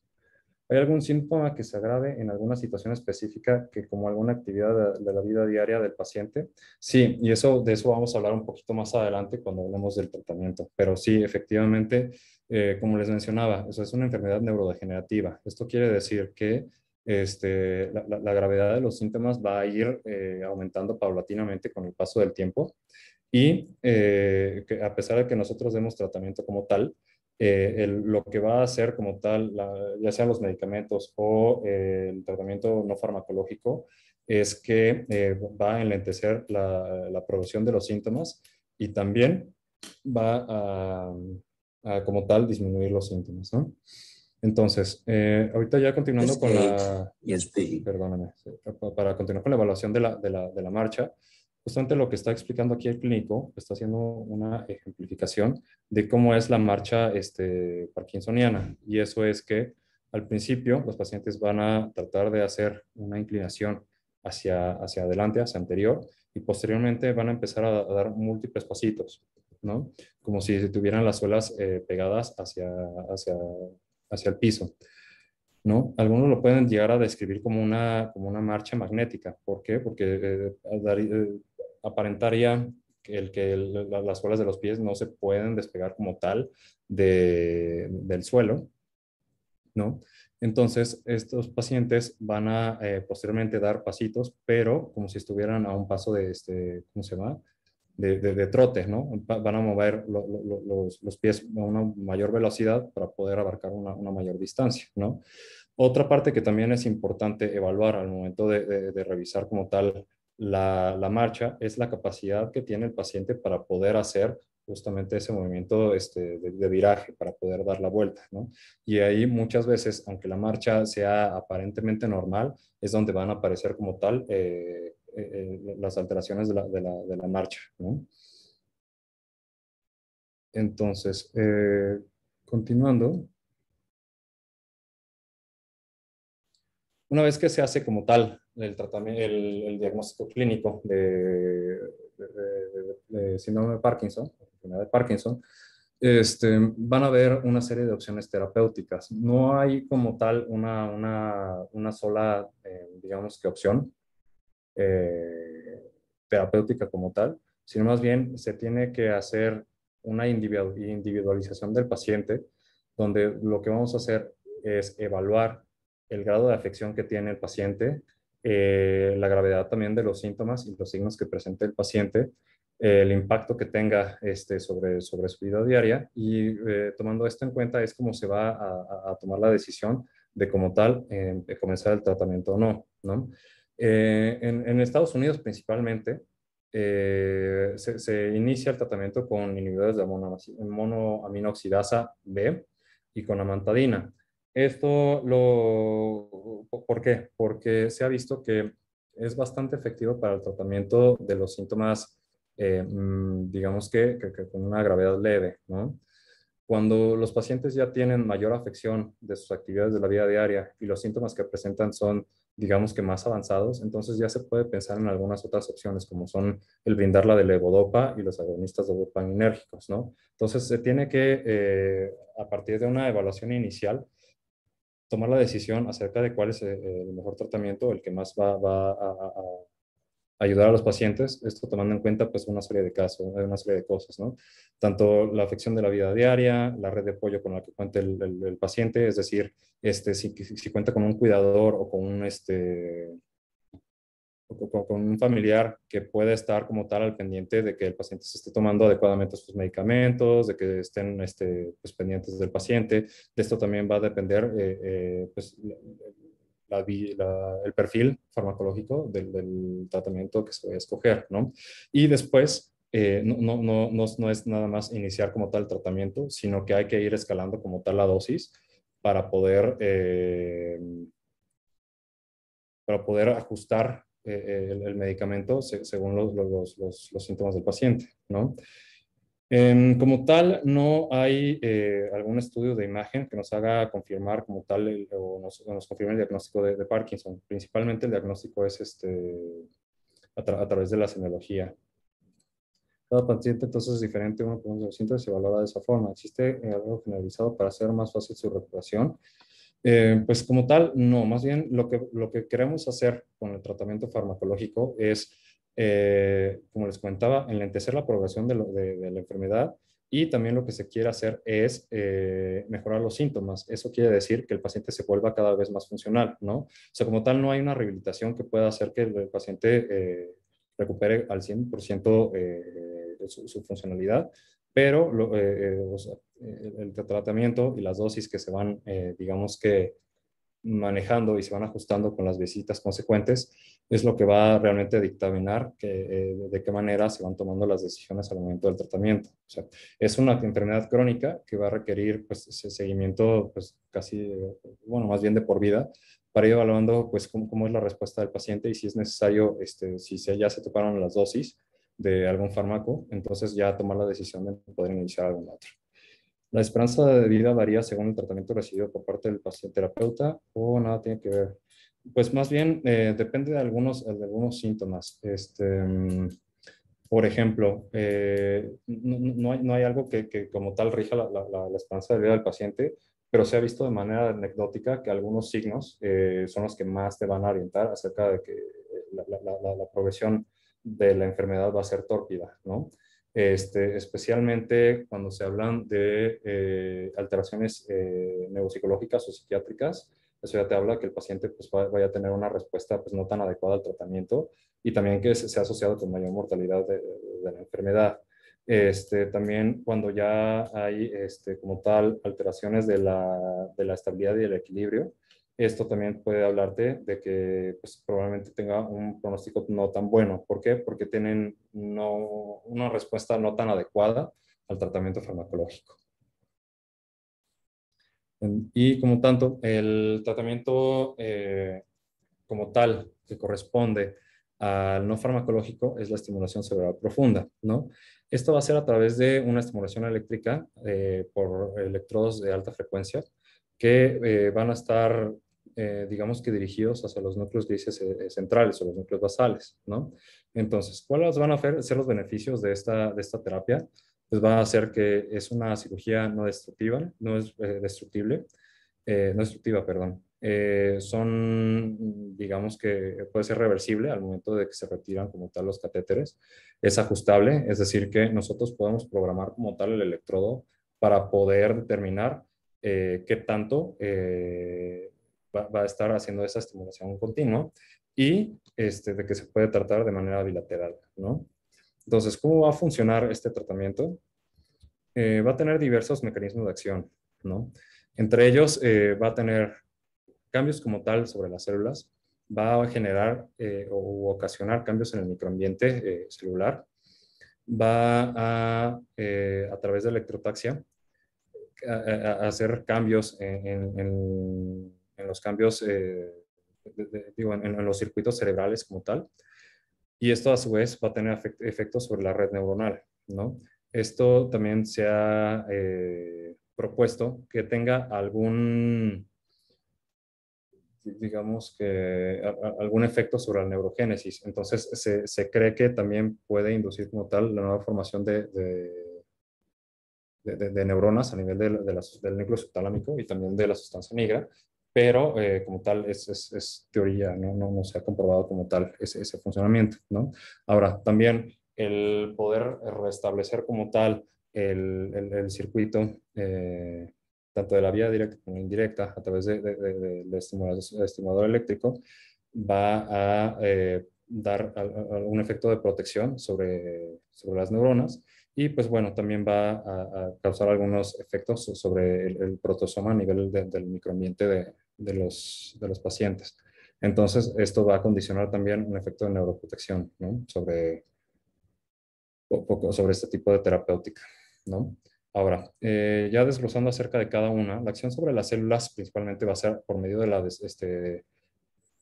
¿Hay algún síntoma que se agrave en alguna situación específica que como alguna actividad de, la vida diaria del paciente? Sí, y eso, de eso vamos a hablar un poquito más adelante cuando hablemos del tratamiento. Pero sí, efectivamente, eh, como les mencionaba, eso es una enfermedad neurodegenerativa. Esto quiere decir que este, la, gravedad de los síntomas va a ir eh, aumentando paulatinamente con el paso del tiempo. Y eh, a pesar de que nosotros demos tratamiento como tal, eh, lo que va a hacer como tal, ya sean los medicamentos o eh, el tratamiento no farmacológico, es que eh, va a enlentecer la, la, de los síntomas y también va a, como tal disminuir los síntomas. Entonces, ahorita ya continuando con la... Este perdóname, para continuar con la evaluación de la, de la, de la marcha, justamente lo que está explicando aquí el clínico, está haciendo una ejemplificación de cómo es la marcha este, parkinsoniana. Y eso es que al principio los pacientes van a tratar de hacer una inclinación hacia, hacia adelante, hacia anterior, y posteriormente van a empezar a, dar múltiples pasitos, ¿no? Como si tuvieran las suelas eh, pegadas hacia, hacia, hacia el piso. ¿No? Algunos lo pueden llegar a describir como una, como una marcha magnética. ¿Por qué? Porque eh, eh aparentaría el que las suelas de los pies no se pueden despegar como tal del suelo, ¿no? Entonces, estos pacientes van a eh, posteriormente dar pasitos, pero como si estuvieran a un paso de, este, ¿cómo se llama? De, trote, ¿no? Van a mover los, pies a una mayor velocidad para poder abarcar una, mayor distancia, ¿no? Otra parte que también es importante evaluar al momento de revisar como tal la, marcha es la capacidad que tiene el paciente para poder hacer justamente ese movimiento este, de, viraje, para poder dar la vuelta. ¿no? Y ahí muchas veces, aunque la marcha sea aparentemente normal, es donde van a aparecer como tal eh, eh, eh, las alteraciones de la, marcha. ¿no? Entonces, continuando. Una vez que se hace como tal el, tratamiento, el, diagnóstico clínico de, síndrome de Parkinson, de Parkinson, este, van a haber una serie de opciones terapéuticas. No hay como tal una, sola, eh, digamos que opción eh, terapéutica como tal, sino más bien se tiene que hacer una individualización del paciente, donde lo que vamos a hacer es evaluar el grado de afección que tiene el paciente, eh, la gravedad también de los síntomas y los signos que presenta el paciente, eh, el impacto que tenga este, sobre, sobre su vida diaria y eh, tomando esto en cuenta es como se va a, tomar la decisión de como tal comenzar el tratamiento o no. En, Estados Unidos principalmente se, se, inicia el tratamiento con inhibidores de monoaminoxidasa B y con amantadina. Esto lo... ¿Por qué? Porque se ha visto que es bastante efectivo para el tratamiento de los síntomas, eh, mm, digamos que, con una gravedad leve, ¿no? Cuando los pacientes ya tienen mayor afección de sus actividades de la vida diaria y los síntomas que presentan son, digamos que más avanzados, entonces ya se puede pensar en algunas otras opciones, como son el la de levodopa y los agonistas dopaminérgicos, ¿no? Entonces se tiene que, eh, a partir de una evaluación inicial, tomar la decisión acerca de cuál es eh, eh, el mejor tratamiento, el que más va, a, ayudar a los pacientes, esto tomando en cuenta pues una serie de casos, eh, una serie de cosas, ¿no? Tanto la afección de la vida diaria, la red de apoyo con la que cuenta el, paciente, es decir, este, si, si, cuenta con un cuidador o con un, este, con un familiar que pueda estar como tal al pendiente de que el paciente se esté tomando adecuadamente sus medicamentos, de que estén este, pues, pendientes del paciente. De esto también va a depender eh, eh, pues, la, la, el perfil farmacológico del, del, tratamiento que se vaya a escoger, ¿no? Y después, eh, no, no, no, no, es nada más iniciar como tal el tratamiento, sino que hay que ir escalando como tal la dosis para poder para poder ajustar eh, el, medicamento según los, los, los, síntomas del paciente, ¿no? Em, como tal, no hay eh, algún estudio de imagen que nos haga confirmar como tal el, o nos, confirme el diagnóstico de, Parkinson. Principalmente el diagnóstico es este, a, través de la semiología. Cada paciente entonces es diferente, uno con los síntomas se valora de esa forma. Existe eh, algo generalizado para hacer más fácil su recuperación eh, pues como tal, no, más bien lo que, lo que queremos hacer con el tratamiento farmacológico es, eh, como les comentaba, enlentecer la progresión de, la enfermedad y también lo que se quiere hacer es eh, mejorar los síntomas. Eso quiere decir que el paciente se vuelva cada vez más funcional, ¿no? O sea, como tal, no hay una rehabilitación que pueda hacer que el paciente recupere al 100% su, su funcionalidad, pero eh, eh, eh, el, tratamiento y las dosis que se van, digamos que manejando y se van ajustando con las visitas consecuentes, es lo que va realmente a dictaminar de qué manera se van tomando las decisiones al momento del tratamiento. O sea, es una enfermedad crónica que va a requerir pues, ese seguimiento pues, casi, bueno, más bien de por vida, para ir evaluando pues, cómo, es la respuesta del paciente y si es necesario, este, si se, ya se toparon las dosis, de algún fármaco, entonces ya tomar la decisión de poder iniciar algún otro. La esperanza de vida varía según el tratamiento recibido por parte del paciente terapeuta o nada tiene que ver. Pues más bien eh, depende de algunos, de algunos síntomas. Este, mm, por ejemplo, eh, no, no, hay, no, hay, algo que, que como tal rija la, la, la, esperanza de vida del paciente, pero se ha visto de manera anecdótica que algunos signos eh, son los que más te van a orientar acerca de que la, la progresión de la enfermedad va a ser tórpida, ¿no? Este, especialmente cuando se hablan de eh, alteraciones eh, neuropsicológicas o psiquiátricas, eso ya te habla que el paciente pues, vaya a tener una respuesta pues, no tan adecuada al tratamiento y también que se, ha asociado con mayor mortalidad de, la enfermedad. Este, también cuando ya hay este, como tal alteraciones de la, de la, estabilidad y el equilibrio, esto también puede hablarte de que pues, probablemente tenga un pronóstico no tan bueno. ¿Por qué? Porque tienen no, una respuesta no tan adecuada al tratamiento farmacológico. Y como tanto, el tratamiento eh, como tal que corresponde al no farmacológico es la estimulación cerebral profunda, ¿no? Esto va a ser a través de una estimulación eléctrica eh, por electrodos de alta frecuencia que eh, van a estar eh, digamos que dirigidos hacia los núcleos grises eh, eh, centrales o los núcleos basales, ¿no? Entonces, ¿cuáles van a ser los beneficios de esta, de esta terapia? Pues va a ser que es una cirugía no destructiva, no es destructible, no destructiva, perdón. son, digamos que puede ser reversible al momento de que se retiran como tal los catéteres. Es ajustable, es decir, que nosotros podemos programar como tal el electrodo para poder determinar qué tanto va, a estar haciendo esa estimulación continua y este, de que se puede tratar de manera bilateral, ¿no? Entonces, ¿cómo va a funcionar este tratamiento? Eh, va a tener diversos mecanismos de acción, ¿no? Entre ellos eh, va a tener cambios como tal sobre las células, va a generar eh, o ocasionar cambios en el microambiente celular, va a, a través de electrotaxia, a, hacer cambios en, el... en en los cambios, eh, digo, en, los circuitos cerebrales como tal. Y esto a su vez va a tener efectos sobre la red neuronal, ¿no? Esto también se ha eh, propuesto que tenga algún, digamos que, algún efecto sobre la neurogénesis. Entonces, se, se, cree que también puede inducir como tal la nueva formación de, de neuronas a nivel de, del núcleo subtalámico y también de la sustancia negra, pero eh, como tal es, teoría, ¿no? ¿no? se ha comprobado como tal ese, ese funcionamiento. ¿no? Ahora, también el poder restablecer como tal el, el, circuito, eh, tanto de la vía directa como indirecta, a través del de, estimulador, estimulador, eléctrico, va a eh, dar un efecto de protección sobre, sobre las neuronas y pues bueno, también va a, causar algunos efectos sobre el, protosoma a nivel del microambiente de, de los, de los pacientes. Entonces, esto va a condicionar también un efecto de neuroprotección sobre, sobre este tipo de terapéutica. Ahora, eh, ya desglosando acerca de cada una, la acción sobre las células principalmente va a ser por medio de la este,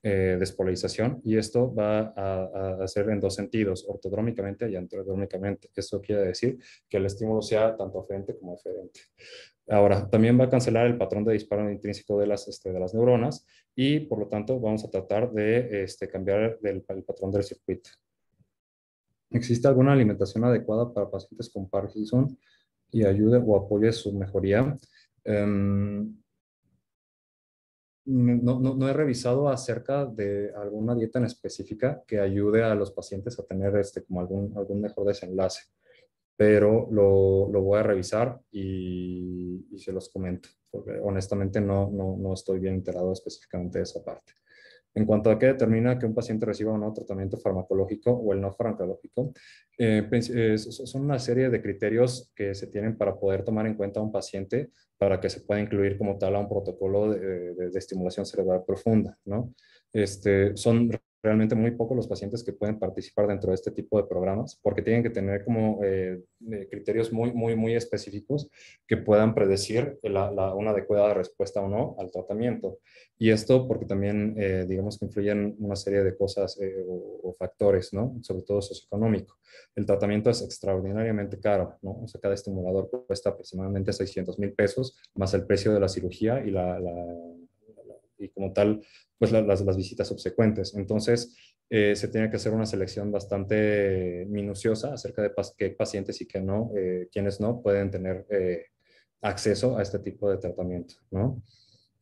eh, despolarización y esto va a, hacer en dos sentidos, ortodrómicamente y antidrómicamente. Eso quiere decir que el estímulo sea tanto aferente como diferente Ahora, también va a cancelar el patrón de disparo intrínseco de las, este, de las neuronas y por lo tanto vamos a tratar de este, cambiar el, patrón del circuito. ¿Existe alguna alimentación adecuada para pacientes con Parkinson y ayude o apoye su mejoría? Em, no, he revisado acerca de alguna dieta en específica que ayude a los pacientes a tener este, como algún, algún mejor desenlace, pero lo, voy a revisar y, y, se los comento, porque honestamente no, no, no estoy bien enterado específicamente de esa parte. En cuanto a qué determina que un paciente reciba o no tratamiento farmacológico o el no farmacológico, eh, pues, eh, son una serie de criterios que se tienen para poder tomar en cuenta a un paciente para que se pueda incluir como tal a un protocolo de, estimulación cerebral profunda, ¿no? Este, son realmente muy pocos los pacientes que pueden participar dentro de este tipo de programas, porque tienen que tener como eh, eh, criterios muy, muy, muy específicos que puedan predecir la, una adecuada respuesta o no al tratamiento. Y esto porque también, eh, digamos que influyen una serie de cosas o, factores, ¿no? Sobre todo socioeconómico. El tratamiento es extraordinariamente caro, ¿no? O sea, cada estimulador cuesta aproximadamente 600 mil pesos, más el precio de la cirugía y la, la y como tal, pues las, visitas subsecuentes. Entonces, eh, se tiene que hacer una selección bastante minuciosa acerca de qué pacientes y qué no, eh, quienes no pueden tener eh, acceso a este tipo de tratamiento, ¿no?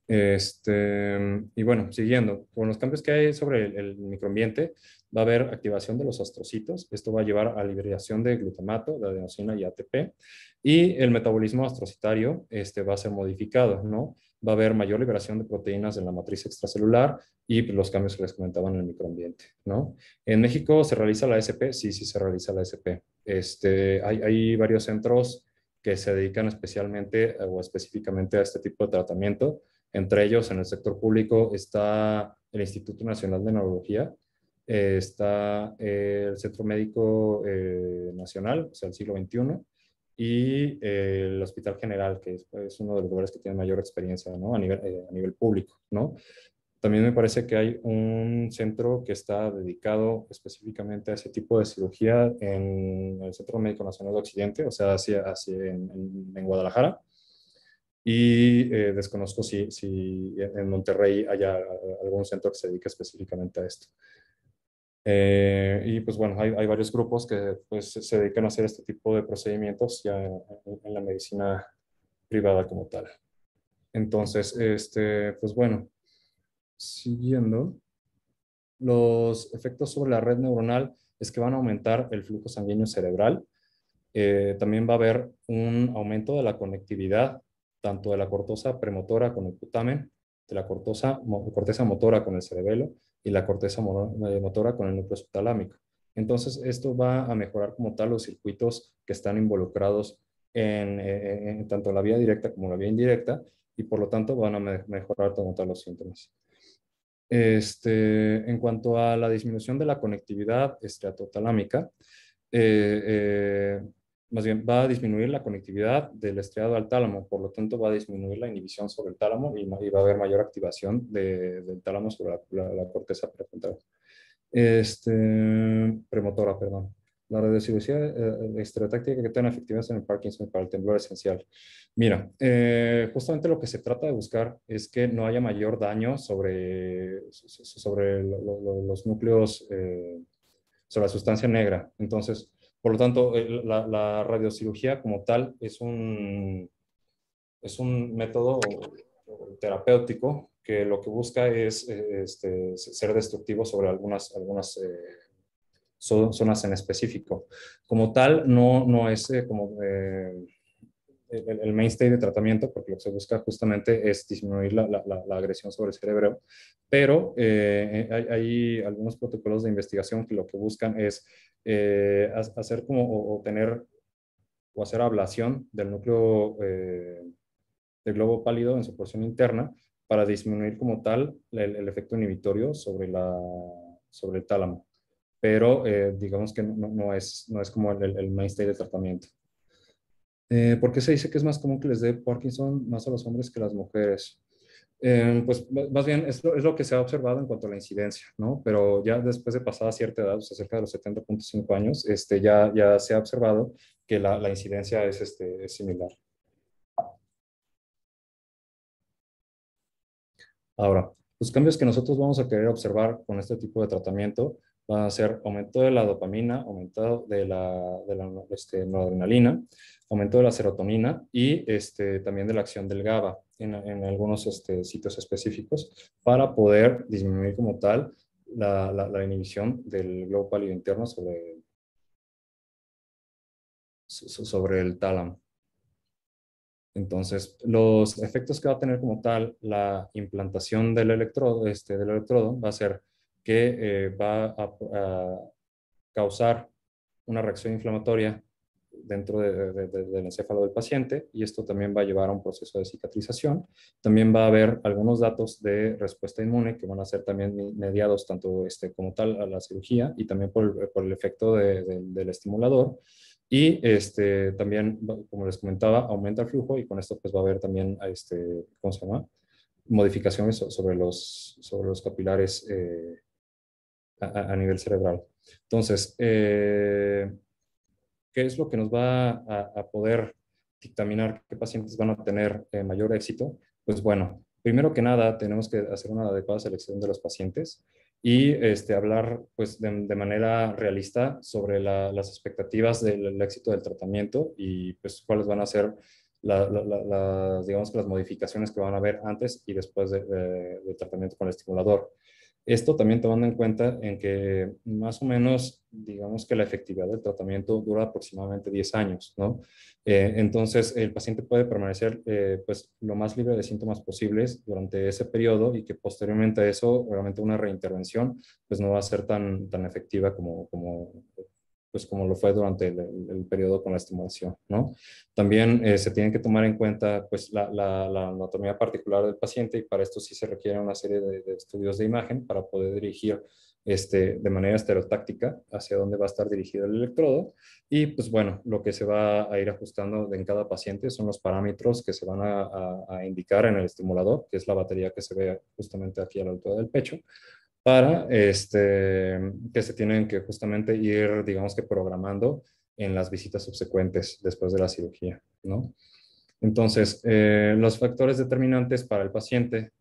Este, y bueno, siguiendo, con los cambios que hay sobre el, microambiente, va a haber activación de los astrocitos. Esto va a llevar a liberación de glutamato, de adenosina y ATP. Y el metabolismo astrocitario este, va a ser modificado, ¿no? va a haber mayor liberación de proteínas en la matriz extracelular y los cambios que les comentaba en el microambiente, ¿no? ¿En México se realiza la SP? Sí, sí se realiza la SP. Este, hay, hay varios centros que se dedican especialmente eh, o específicamente a este tipo de tratamiento. Entre ellos, en el sector público, está el Instituto Nacional de Neurología, eh, está el Centro Médico eh, Nacional, o sea, el siglo XXI, y eh, el Hospital General, que es, uno de los lugares que tiene mayor experiencia eh, a, nivel, público. ¿no? También me parece que hay un centro que está dedicado específicamente a ese tipo de cirugía en el Centro Médico Nacional de Occidente, o sea, hacia, en, en, Guadalajara. Y eh, desconozco si, si en Monterrey haya algún centro que se dedique específicamente a esto. Eh, y pues bueno, hay, varios grupos que pues, se dedican a hacer este tipo de procedimientos ya en, la medicina privada como tal. Entonces, este, pues bueno, siguiendo, los efectos sobre la red neuronal es que van a aumentar el flujo sanguíneo cerebral. Eh, también va a haber un aumento de la conectividad, tanto de la cortosa premotora con el putamen, de la cortosa, corteza motora con el cerebelo, y la corteza eh, motora con el núcleo subtalámico. Entonces, esto va a mejorar como tal los circuitos que están involucrados en, eh, eh, tanto la vía directa como la vía indirecta y por lo tanto van a mejorar como tal los síntomas. Este, en cuanto a la disminución de la conectividad estriatotalámica, eh, más bien va a disminuir la conectividad del estriado al tálamo, por lo tanto va a disminuir la inhibición sobre el tálamo y, va a haber mayor activación del tálamo sobre la, corteza prefrontal. Este, premotora, perdón. La radiocirugía eh, extratáctica eh, que tenga efectividad en el Parkinson para el temblor esencial. Mira, eh, justamente lo que se trata de buscar es que no haya mayor daño sobre, sobre los núcleos, eh, sobre la sustancia negra. Entonces, por lo tanto, la, la radiocirugía como tal es un, es un método terapéutico que lo que busca es este, ser destructivo sobre algunas, algunas eh, zonas en específico. Como tal, no, no es eh, como eh, el, mainstream mainstay de tratamiento, porque lo que se busca justamente es disminuir la, la, agresión sobre el cerebro, pero hay, hay, algunos protocolos de investigación que lo que buscan es eh, hacer como obtener o, hacer ablación del núcleo eh, del globo pálido en su porción interna para disminuir como tal el, efecto inhibitorio sobre, la, sobre el tálamo. Pero eh, digamos que no, es, no es como el, el mainstay de tratamiento. ¿Por qué se dice que es más común que les dé Parkinson más a los hombres que a las mujeres? Eh, pues más bien es lo, es lo, que se ha observado en cuanto a la incidencia, ¿no? Pero ya después de pasada cierta edad, acerca cerca de los 70.5 años, este, ya, ya se ha observado que la, la incidencia es, este, es similar. Ahora, los cambios que nosotros vamos a querer observar con este tipo de tratamiento Va a ser aumento de la dopamina, aumento de la, de este, noradrenalina, aumento de la serotonina y este, también de la acción del GABA en, algunos este, sitios específicos para poder disminuir como tal la, inhibición del globo pálido interno sobre, sobre el tálamo. Entonces, los efectos que va a tener como tal la implantación del electrodo, este, del electrodo va a ser que eh, va a, causar una reacción inflamatoria dentro del encéfalo del paciente y esto también va a llevar a un proceso de cicatrización. También va a haber algunos datos de respuesta inmune que van a ser también mediados tanto este, como tal a la cirugía y también por el, efecto del estimulador. Y este, también, como les comentaba, aumenta el flujo y con esto pues va a haber también, este, ¿cómo se llama? Modificaciones sobre los, sobre los capilares eh, a, nivel cerebral. Entonces, eh, ¿qué es lo que nos va a, poder dictaminar qué pacientes van a tener eh, mayor éxito? Pues bueno, primero que nada, tenemos que hacer una adecuada selección de los pacientes y este, hablar pues, de, manera realista sobre las expectativas del éxito del tratamiento y pues, cuáles van a ser las, digamos, las modificaciones que van a haber antes y después del tratamiento con el estimulador. Esto también tomando en cuenta en que más o menos, digamos que la efectividad del tratamiento dura aproximadamente 10 años, ¿no? Eh, entonces, el paciente puede permanecer eh, pues lo más libre de síntomas posibles durante ese periodo y que posteriormente a eso, realmente una reintervención, pues no va a ser tan, tan efectiva como, como pues como lo fue durante el, periodo con la estimulación, ¿no? También eh, se tiene que tomar en cuenta, pues, la, anatomía particular del paciente y para esto sí se requiere una serie de, estudios de imagen para poder dirigir este, de manera estereotáctica hacia dónde va a estar dirigido el electrodo. Y pues bueno, lo que se va a ir ajustando en cada paciente son los parámetros que se van a, a indicar en el estimulador, que es la batería que se ve justamente aquí a la altura del pecho, para este, que se tienen que justamente ir, digamos que programando en las visitas subsecuentes después de la cirugía, ¿no? Entonces, eh, los factores determinantes para el paciente,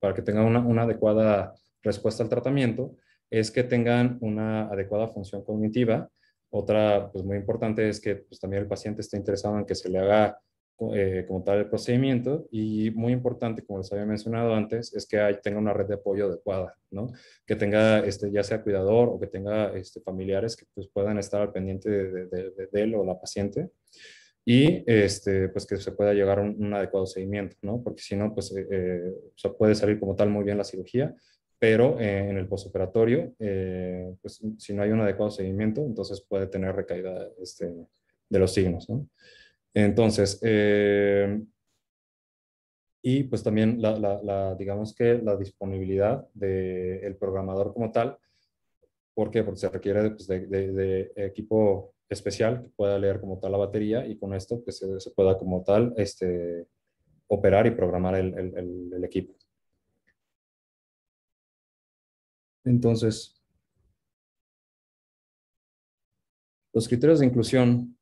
para que tenga una, adecuada respuesta al tratamiento, es que tengan una adecuada función cognitiva. Otra, pues muy importante, es que pues, también el paciente esté interesado en que se le haga eh, como tal el procedimiento y muy importante, como les había mencionado antes, es que tenga una red de apoyo adecuada, ¿no? Que tenga, este, ya sea cuidador o que tenga este, familiares que pues, puedan estar al pendiente de, él o la paciente y este, pues que se pueda llegar a un, adecuado seguimiento, ¿no? Porque si no, pues eh, eh, puede salir como tal muy bien la cirugía, pero en el posoperatorio, pues si no hay un adecuado seguimiento, entonces puede tener recaída este, de los signos, ¿no? Entonces, eh, y pues también la, digamos que la disponibilidad del programador como tal, ¿por qué? Porque se requiere pues, de, equipo especial que pueda leer como tal la batería y con esto que pues, se, pueda como tal este, operar y programar el equipo. Entonces, los criterios de inclusión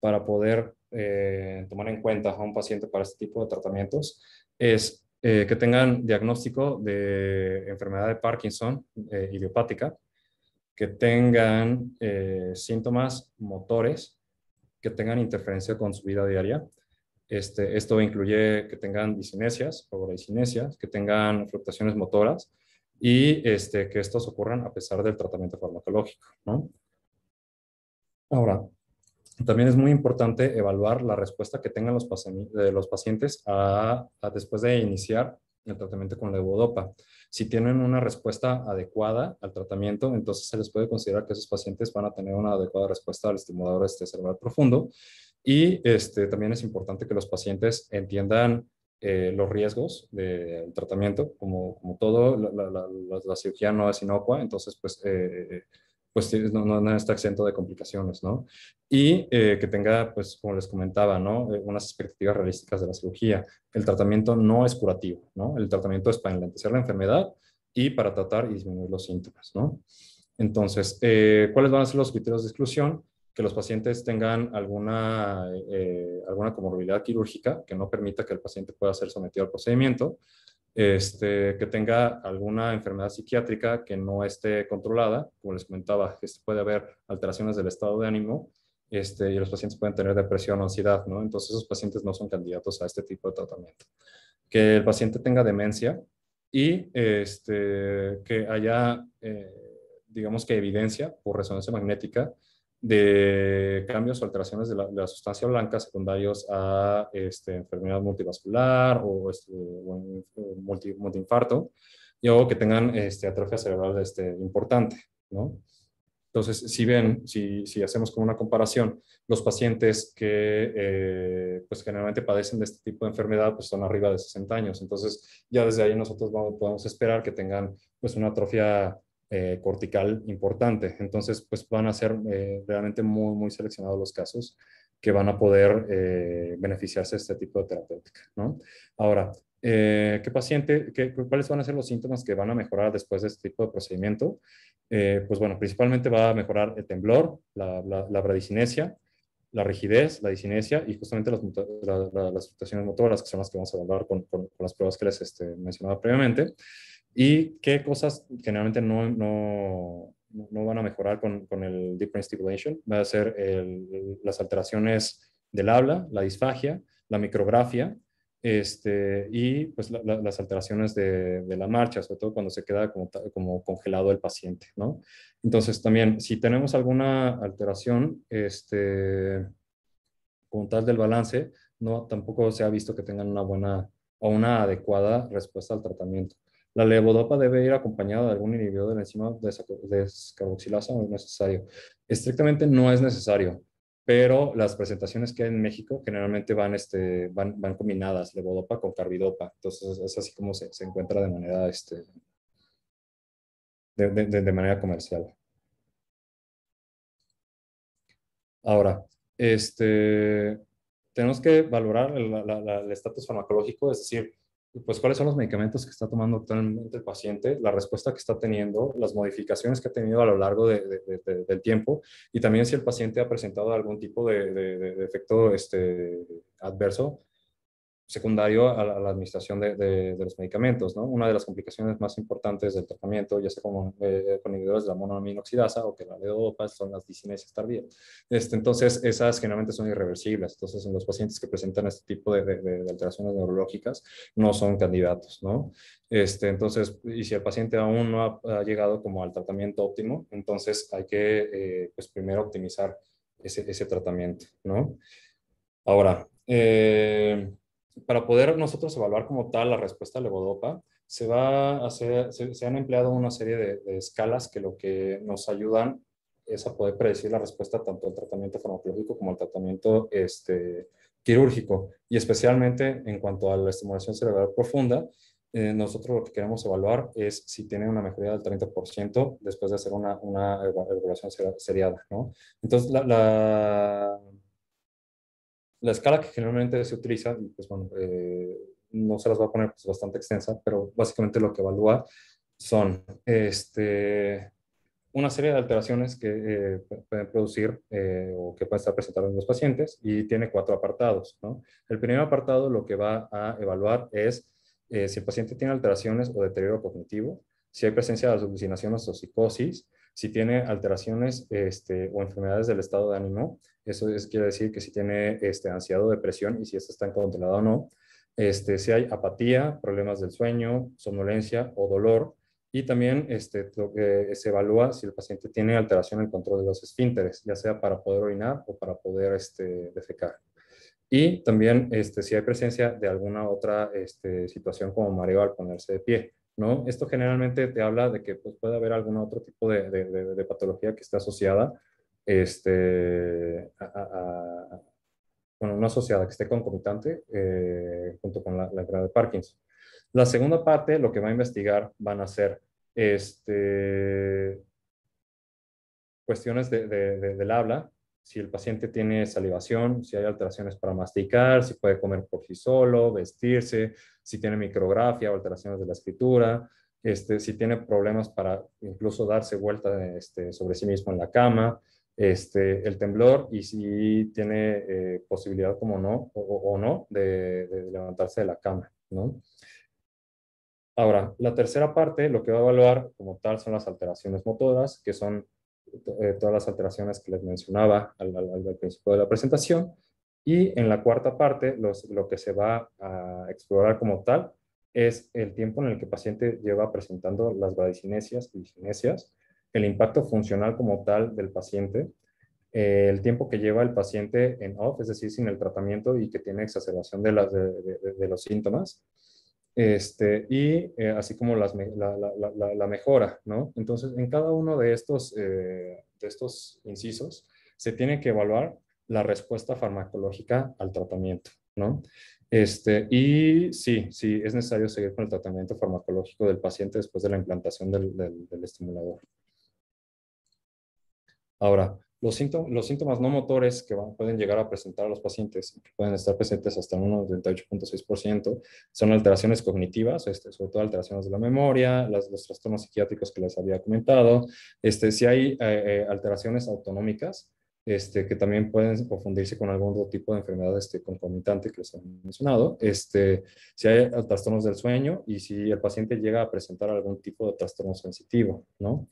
para poder eh, tomar en cuenta a un paciente para este tipo de tratamientos es eh, que tengan diagnóstico de enfermedad de Parkinson eh, idiopática, que tengan síntomas motores, que tengan interferencia con su vida diaria. Este, esto incluye que tengan disinesias o que tengan fluctuaciones motoras y este, que estos ocurran a pesar del tratamiento farmacológico. ¿no? Ahora, también es muy importante evaluar la respuesta que tengan los, eh, los pacientes a, después de iniciar el tratamiento con levodopa. Si tienen una respuesta adecuada al tratamiento, entonces se les puede considerar que esos pacientes van a tener una adecuada respuesta al estimulador este cerebral profundo. Y este, también es importante que los pacientes entiendan eh, los riesgos del tratamiento, como, como todo, la, cirugía no es inocua, entonces pues eh, pues no, no, no está exento de complicaciones, ¿no? Y eh, que tenga, pues como les comentaba, ¿no? Eh, unas expectativas realísticas de la cirugía. El tratamiento no es curativo, ¿no? El tratamiento es para enlentecer la enfermedad y para tratar y disminuir los síntomas, ¿no? Entonces, eh, ¿cuáles van a ser los criterios de exclusión? Que los pacientes tengan alguna, alguna comorbilidad quirúrgica que no permita que el paciente pueda ser sometido al procedimiento, este, que tenga alguna enfermedad psiquiátrica que no esté controlada, como les comentaba, este, puede haber alteraciones del estado de ánimo este, y los pacientes pueden tener depresión o ansiedad, ¿no? Entonces esos pacientes no son candidatos a este tipo de tratamiento. Que el paciente tenga demencia y este, que haya, eh, digamos que evidencia por resonancia magnética de cambios o alteraciones de la, sustancia blanca secundarios a este, enfermedad multivascular o, este, multi, multiinfarto y o que tengan este, atrofia cerebral este, importante, ¿no? Entonces, si ven, si, hacemos como una comparación, los pacientes que eh, pues generalmente padecen de este tipo de enfermedad pues son arriba de 60 años. Entonces, ya desde ahí nosotros podemos esperar que tengan pues una atrofia eh, cortical importante. Entonces, pues van a ser eh, realmente muy, muy seleccionados los casos que van a poder eh, beneficiarse de este tipo de terapéutica. ¿no? Ahora, ¿qué paciente, qué, cuáles van a ser los síntomas que van a mejorar después de este tipo de procedimiento? pues bueno, principalmente va a mejorar el temblor, la, la bradicinesia, la rigidez, la disinesia y justamente las, la, las, motoras, que son las que vamos a hablar con, las pruebas que les este, mencionaba previamente y qué cosas generalmente no, no, no van a mejorar con, con, el Brain stimulation. Va a ser el, las alteraciones del habla, la disfagia, la micrografía este, y pues las alteraciones de, de, la marcha, sobre todo cuando se queda como, como congelado el paciente. ¿no? Entonces también, si tenemos alguna alteración este, como tal del balance, no, tampoco se ha visto que tengan una buena o una adecuada respuesta al tratamiento. La levodopa debe ir acompañada de algún inhibidor de la enzima descarboxilasa no es necesario. Estrictamente no es necesario, pero las presentaciones que hay en México generalmente van, este, van, combinadas, levodopa con carbidopa. Entonces es así como se, encuentra de manera, este, manera comercial. Ahora, este, tenemos que valorar el estatus farmacológico, es decir, pues cuáles son los medicamentos que está tomando actualmente el paciente, la respuesta que está teniendo, las modificaciones que ha tenido a lo largo del tiempo y también si el paciente ha presentado algún tipo de, efecto este, adverso secundario a la, administración de, los medicamentos. ¿no? Una de las complicaciones más importantes del tratamiento, ya sea como, eh, con inhibidores de la monoaminoxidasa o que la levodopa, son las disinesias tardías. Este, entonces, esas generalmente son irreversibles. Entonces, en los pacientes que presentan este tipo de, alteraciones neurológicas, no son candidatos. ¿no? Este, entonces, y si el paciente aún no ha, llegado como al tratamiento óptimo, entonces hay que, eh, pues primero optimizar ese, ese tratamiento, ¿no? Ahora, eh, para poder nosotros evaluar como tal la respuesta a levodopa, se, va a hacer, se, han empleado una serie de, escalas que lo que nos ayudan es a poder predecir la respuesta tanto al tratamiento farmacológico como al tratamiento este, quirúrgico. Y especialmente en cuanto a la estimulación cerebral profunda, eh, nosotros lo que queremos evaluar es si tiene una mejoría del 30% después de hacer una, evaluación seriada. ¿no? Entonces, la la escala que generalmente se utiliza, y pues bueno, eh, no se las voy a poner, pues bastante extensa, pero básicamente lo que evalúa son este, una serie de alteraciones que eh, pueden producir eh, o que pueden estar presentadas en los pacientes y tiene cuatro apartados. ¿no? El primer apartado lo que va a evaluar es si el paciente tiene alteraciones o deterioro cognitivo, si hay presencia de alucinaciones o psicosis, si tiene alteraciones este, o enfermedades del estado de ánimo, eso quiere decir que si tiene este, ansiedad o depresión y si está controlada o no. Este, si hay apatía, problemas del sueño, somnolencia o dolor. Y también este, que se evalúa si el paciente tiene alteración en el control de los esfínteres, ya sea para poder orinar o para poder este, defecar. Y también este, si hay presencia de alguna otra este, situación como mareo al ponerse de pie. ¿no? Esto generalmente te habla de que pues, puede haber algún otro tipo de, de patología que esté asociada este, bueno, no asociada, que esté concomitante eh, junto con la, la de Parkinson. La segunda parte, lo que va a investigar, van a ser este, cuestiones de, de, del habla, si el paciente tiene salivación, si hay alteraciones para masticar, si puede comer por sí solo, vestirse, si tiene micrografía o alteraciones de la escritura, este, si tiene problemas para incluso darse vuelta este, sobre sí mismo en la cama, este, el temblor y si tiene eh, posibilidad como no o, no de, levantarse de la cama, Ahora, la tercera parte, lo que va a evaluar como tal son las alteraciones motoras, que son eh, todas las alteraciones que les mencionaba al, principio de la presentación. Y en la cuarta parte, lo que se va a explorar como tal es el tiempo en el que el paciente lleva presentando las bradicinesias y cinesias, el impacto funcional como tal del paciente, eh, el tiempo que lleva el paciente en off, es decir, sin el tratamiento y que tiene exacerbación de, las, de, los síntomas, este, y eh, así como la, mejora, ¿no? Entonces, en cada uno de estos, eh, de estos incisos se tiene que evaluar la respuesta farmacológica al tratamiento, ¿no? Este, y sí, sí, es necesario seguir con el tratamiento farmacológico del paciente después de la implantación del estimulador. Ahora, los, síntomas, los síntomas no motores que pueden llegar a presentar a los pacientes, que pueden estar presentes hasta un 98.6%, son alteraciones cognitivas, este, sobre todo alteraciones de la memoria, los trastornos psiquiátricos que les había comentado. Este, si hay eh, eh, alteraciones autonómicas, este, que también pueden confundirse con algún otro tipo de enfermedad este, concomitante que les he mencionado, este, si hay trastornos del sueño y si el paciente llega a presentar algún tipo de trastorno sensitivo, ¿no?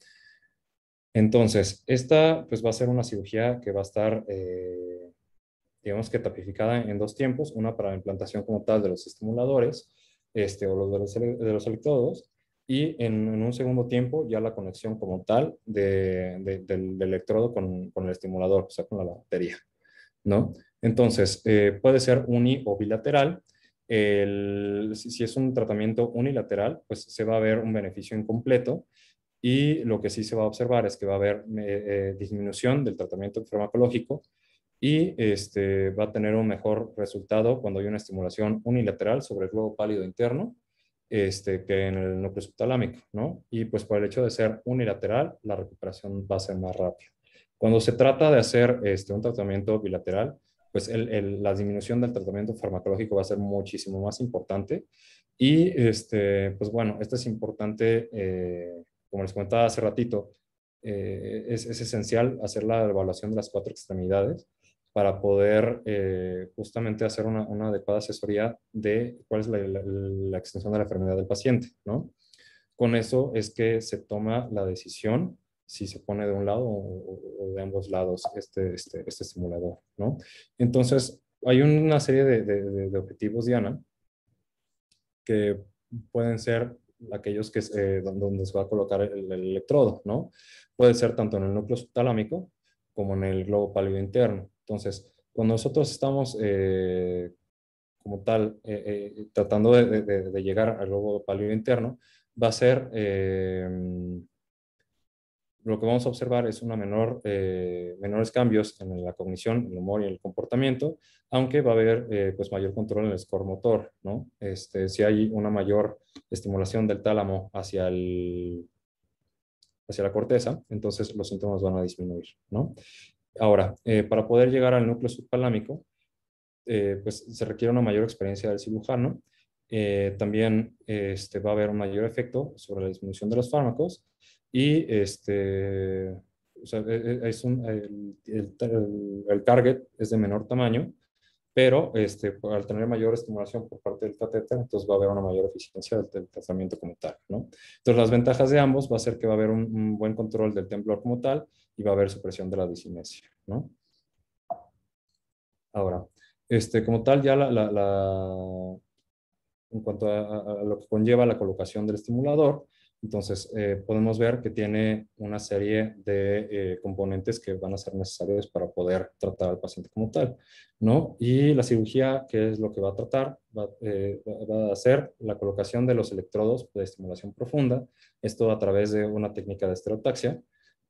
Entonces, esta pues va a ser una cirugía que va a estar, eh, digamos que tapificada en dos tiempos, una para la implantación como tal de los estimuladores este, o los de, los, de electrodos, y en, un segundo tiempo ya la conexión como tal del, electrodo con, el estimulador, o sea, con la batería, ¿no? Entonces, eh, puede ser uni o bilateral. si es un tratamiento unilateral, pues se va a ver un beneficio incompleto y lo que sí se va a observar es que va a haber eh, eh, disminución del tratamiento farmacológico y este, va a tener un mejor resultado cuando hay una estimulación unilateral sobre el globo pálido interno este, que en el núcleo subtalámico, ¿no? Y pues por el hecho de ser unilateral, la recuperación va a ser más rápida. Cuando se trata de hacer este, un tratamiento bilateral, pues la disminución del tratamiento farmacológico va a ser muchísimo más importante. Y, este, pues bueno, esto es importante eh, como les comentaba hace ratito, eh, es, esencial hacer la evaluación de las cuatro extremidades para poder eh, justamente hacer una, una, adecuada asesoría de cuál es la, la, extensión de la enfermedad del paciente, ¿no? Con eso es que se toma la decisión si se pone de un lado o, de ambos lados este, este, este, simulador, ¿no? Entonces, hay una serie de, de, de objetivos, Diana, que pueden ser aquellos que, eh, donde se va a colocar el, electrodo, ¿no? Puede ser tanto en el núcleo subtalámico como en el globo pálido interno. Entonces, cuando nosotros estamos eh, como tal eh, eh, tratando de, de, llegar al globo pálido interno, va a ser lo que vamos a observar es una menor, eh, menores cambios en la cognición, el humor y el comportamiento, aunque va a haber eh, pues mayor control en el score motor, ¿no? Este, si hay una mayor estimulación del tálamo hacia, el, hacia la corteza, entonces los síntomas van a disminuir, ¿no? Ahora, eh, para poder llegar al núcleo subpalámico, pues se requiere una mayor experiencia del cirujano, también este, va a haber un mayor efecto sobre la disminución de los fármacos, y este, e, e, es un, el, el, target es de menor tamaño, pero este, al tener mayor estimulación por parte del catéter, entonces va a haber una mayor eficiencia del, tratamiento como tal. ¿no? Entonces, las ventajas de ambos va a ser que va a haber un, buen control del temblor como tal y va a haber supresión de la disinencia. ¿no? Ahora, este, como tal, ya la, la, en cuanto a, lo que conlleva la colocación del estimulador, entonces, eh, podemos ver que tiene una serie de eh, componentes que van a ser necesarios para poder tratar al paciente como tal, ¿no? Y la cirugía, que es lo que va a tratar, eh, va, a ser la colocación de los electrodos de estimulación profunda, esto a través de una técnica de esterotaxia,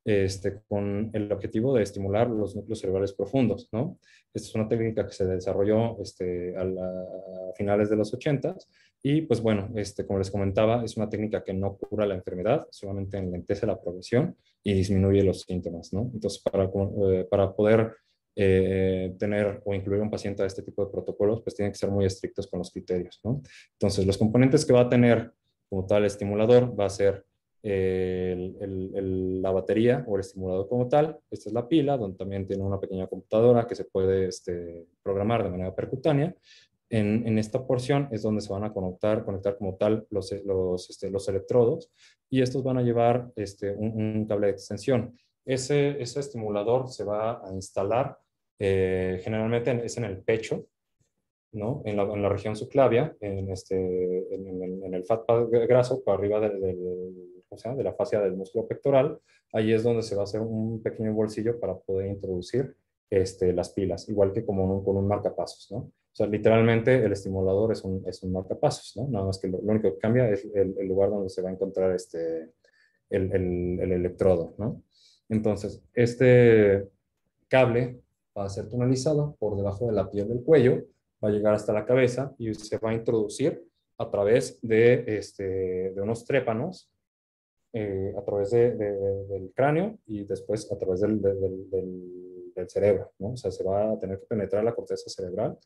este, con el objetivo de estimular los núcleos cerebrales profundos, ¿no? Esta es una técnica que se desarrolló este, a, finales de los 80 y pues bueno, este, como les comentaba, es una técnica que no cura la enfermedad, solamente enlentece la progresión y disminuye los síntomas, ¿no? Entonces, para, eh, para poder eh, tener o incluir a un paciente a este tipo de protocolos, pues tienen que ser muy estrictos con los criterios, ¿no? Entonces, los componentes que va a tener como tal el estimulador va a ser eh, la batería o el estimulador como tal. Esta es la pila, donde también tiene una pequeña computadora que se puede este, programar de manera percutánea en, esta porción es donde se van a conectar, conectar como tal los, eh, este, electrodos y estos van a llevar este, un, cable de extensión. Ese, estimulador se va a instalar, eh, generalmente es en el pecho, ¿no? en, la, región subclavia, en, este, en, el, en el fat graso, por arriba de la fascia del músculo pectoral, ahí es donde se va a hacer un pequeño bolsillo para poder introducir este, las pilas, igual que como con un marcapasos, ¿no? O sea, literalmente el estimulador es un, es marcapasos, ¿no? Nada más que lo, único que cambia es el, lugar donde se va a encontrar este, el, electrodo, ¿no? Entonces, este cable va a ser tonalizado por debajo de la piel del cuello, va a llegar hasta la cabeza y se va a introducir a través de, este, unos trépanos, eh, a través del cráneo y después a través del, del cerebro, ¿no? O sea, se va a tener que penetrar la corteza cerebral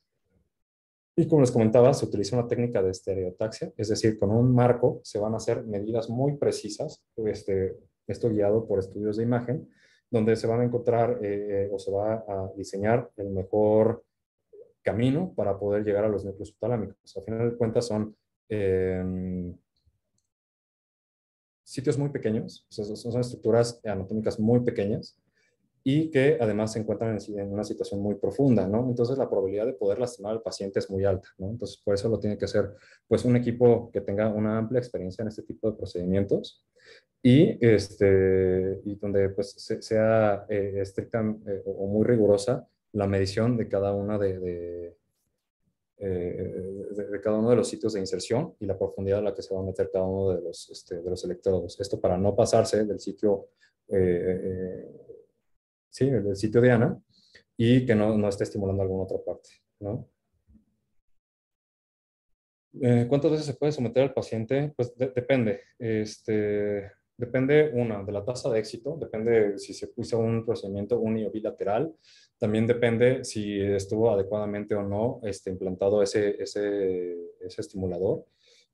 y como les comentaba, se utiliza una técnica de estereotaxia, es decir, con un marco se van a hacer medidas muy precisas, este, esto guiado por estudios de imagen, donde se van a encontrar eh, o se va a diseñar el mejor camino para poder llegar a los núcleos subtalámicos. A final de cuentas son em, sitios muy pequeños, son estructuras anatómicas muy pequeñas, y que además se encuentran en, una situación muy profunda, ¿no? Entonces la probabilidad de poder lastimar al paciente es muy alta, ¿no? Entonces por eso lo tiene que hacer pues un equipo que tenga una amplia experiencia en este tipo de procedimientos y, este, y donde pues sea eh, estricta eh, o muy rigurosa la medición de cada una de, de, eh, de, cada uno de los sitios de inserción y la profundidad a la que se va a meter cada uno de los, este, de los electrodos. Esto para no pasarse del sitio sí, el sitio de Ana, y que no, no esté estimulando alguna otra parte, ¿no? Eh, ¿Cuántas veces se puede someter al paciente? Pues depende. Este, depende, una, de la tasa de éxito, depende si se puso un procedimiento unilateral, o bilateral, también depende si estuvo adecuadamente o no este, implantado ese, ese, ese estimulador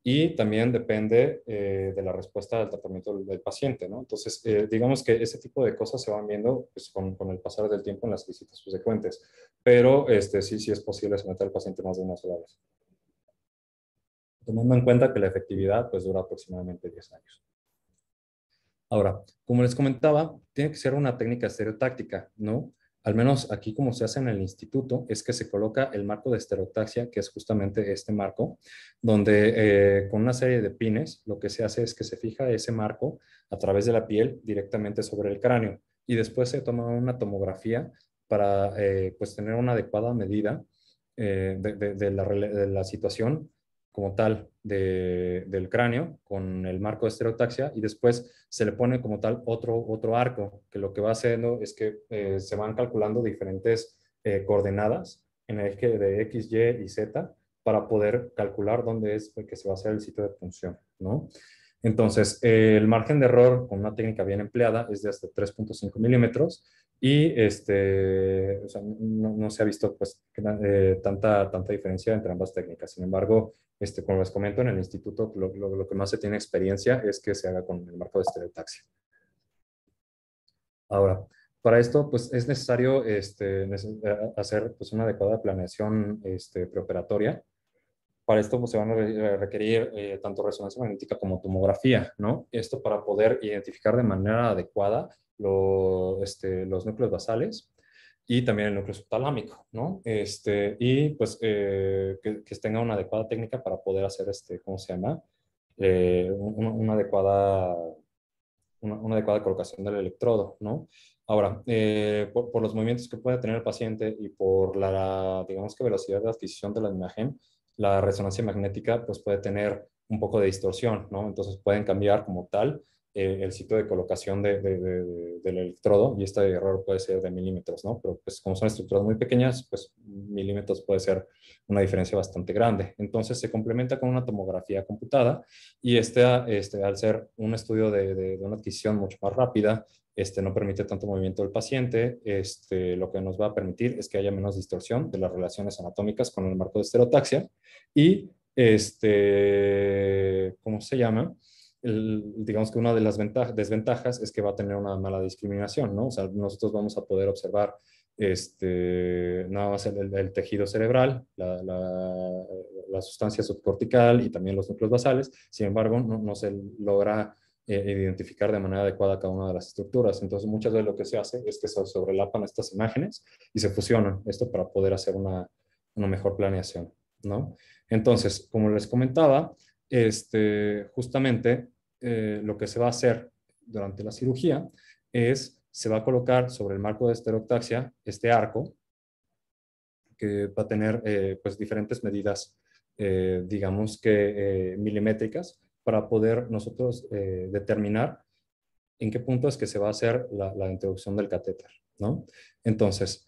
y también depende eh, de la respuesta del tratamiento del, paciente, ¿no? Entonces, eh, digamos que ese tipo de cosas se van viendo pues, con, con, el pasar del tiempo en las visitas subsecuentes, pero este, sí, sí es posible someter al paciente más de una sola vez. Tomando en cuenta que la efectividad pues, dura aproximadamente 10 años. Ahora, como les comentaba, tiene que ser una técnica estereotáctica, ¿no? al menos aquí como se hace en el instituto, es que se coloca el marco de esterotaxia, que es justamente este marco, donde eh, con una serie de pines lo que se hace es que se fija ese marco a través de la piel directamente sobre el cráneo y después se toma una tomografía para eh, pues tener una adecuada medida eh, de la situación como tal del cráneo con el marco de estereotaxia y después se le pone como tal otro, otro arco, que lo que va haciendo es que eh, se van calculando diferentes eh, coordenadas en el eje de X, Y y Z para poder calcular dónde es que se va a hacer el sitio de punción, ¿no? Entonces, eh, el margen de error con una técnica bien empleada es de hasta 3.5 milímetros y este, no, no, se ha visto pues, tanta, tanta diferencia entre ambas técnicas. Sin embargo, este, como les comento, en el instituto lo, que más se tiene experiencia es que se haga con el marco de estereotaxia. Ahora, para esto pues, es necesario este, eh, hacer pues, una adecuada planeación este, preoperatoria. Para esto pues, se van a requerir eh, tanto resonancia magnética como tomografía, ¿no? Esto para poder identificar de manera adecuada este, los núcleos basales, y también el núcleo subtalámico, ¿no? Este, y pues eh, que, que, tenga una adecuada técnica para poder hacer, este, ¿cómo se llama? Eh, una, adecuada, una, adecuada colocación del electrodo, ¿no? Ahora, eh, por, los movimientos que puede tener el paciente y por la, digamos que velocidad de adquisición de la imagen, la resonancia magnética pues puede tener un poco de distorsión, ¿no? Entonces pueden cambiar como tal eh, el sitio de colocación del electrodo y este error puede ser de milímetros, ¿no? Pero pues como son estructuras muy pequeñas, pues milímetros puede ser una diferencia bastante grande. Entonces se complementa con una tomografía computada y este, este al ser un estudio de, una adquisición mucho más rápida, este no permite tanto movimiento del paciente, este lo que nos va a permitir es que haya menos distorsión de las relaciones anatómicas con el marco de esterotaxia y este, ¿cómo se llama? digamos que una de las desventajas es que va a tener una mala discriminación, ¿no? O sea, nosotros vamos a poder observar este, nada más el, tejido cerebral, la, la, sustancia subcortical y también los núcleos basales, sin embargo, no, se logra eh, identificar de manera adecuada cada una de las estructuras. Entonces, muchas veces lo que se hace es que se sobrelapan estas imágenes y se fusionan, esto para poder hacer una, una mejor planeación, ¿no? Entonces, como les comentaba, este, justamente eh, lo que se va a hacer durante la cirugía es, se va a colocar sobre el marco de esterotaxia este arco que va a tener eh, pues diferentes medidas, eh, digamos que milimétricas, para poder nosotros determinar en qué punto es que se va a hacer la, introducción del catéter, ¿no? Entonces,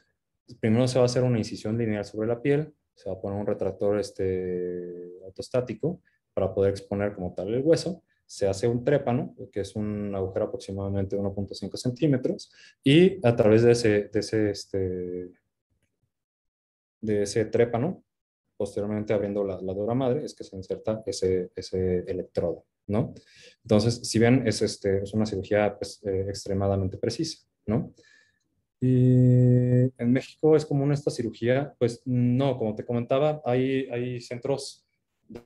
primero se va a hacer una incisión lineal sobre la piel, se va a poner un retractor este, autostático para poder exponer como tal el hueso. Se hace un trépano, que es un agujero aproximadamente de 1.5 centímetros, y a través de ese, ese, este, ese trépano, posteriormente abriendo la, la madre, es que se inserta ese, ese electrodo, ¿no? Entonces, si bien es, este, es una cirugía pues, eh, extremadamente precisa, ¿no? Y en México es común esta cirugía, pues no, como te comentaba, hay, hay centros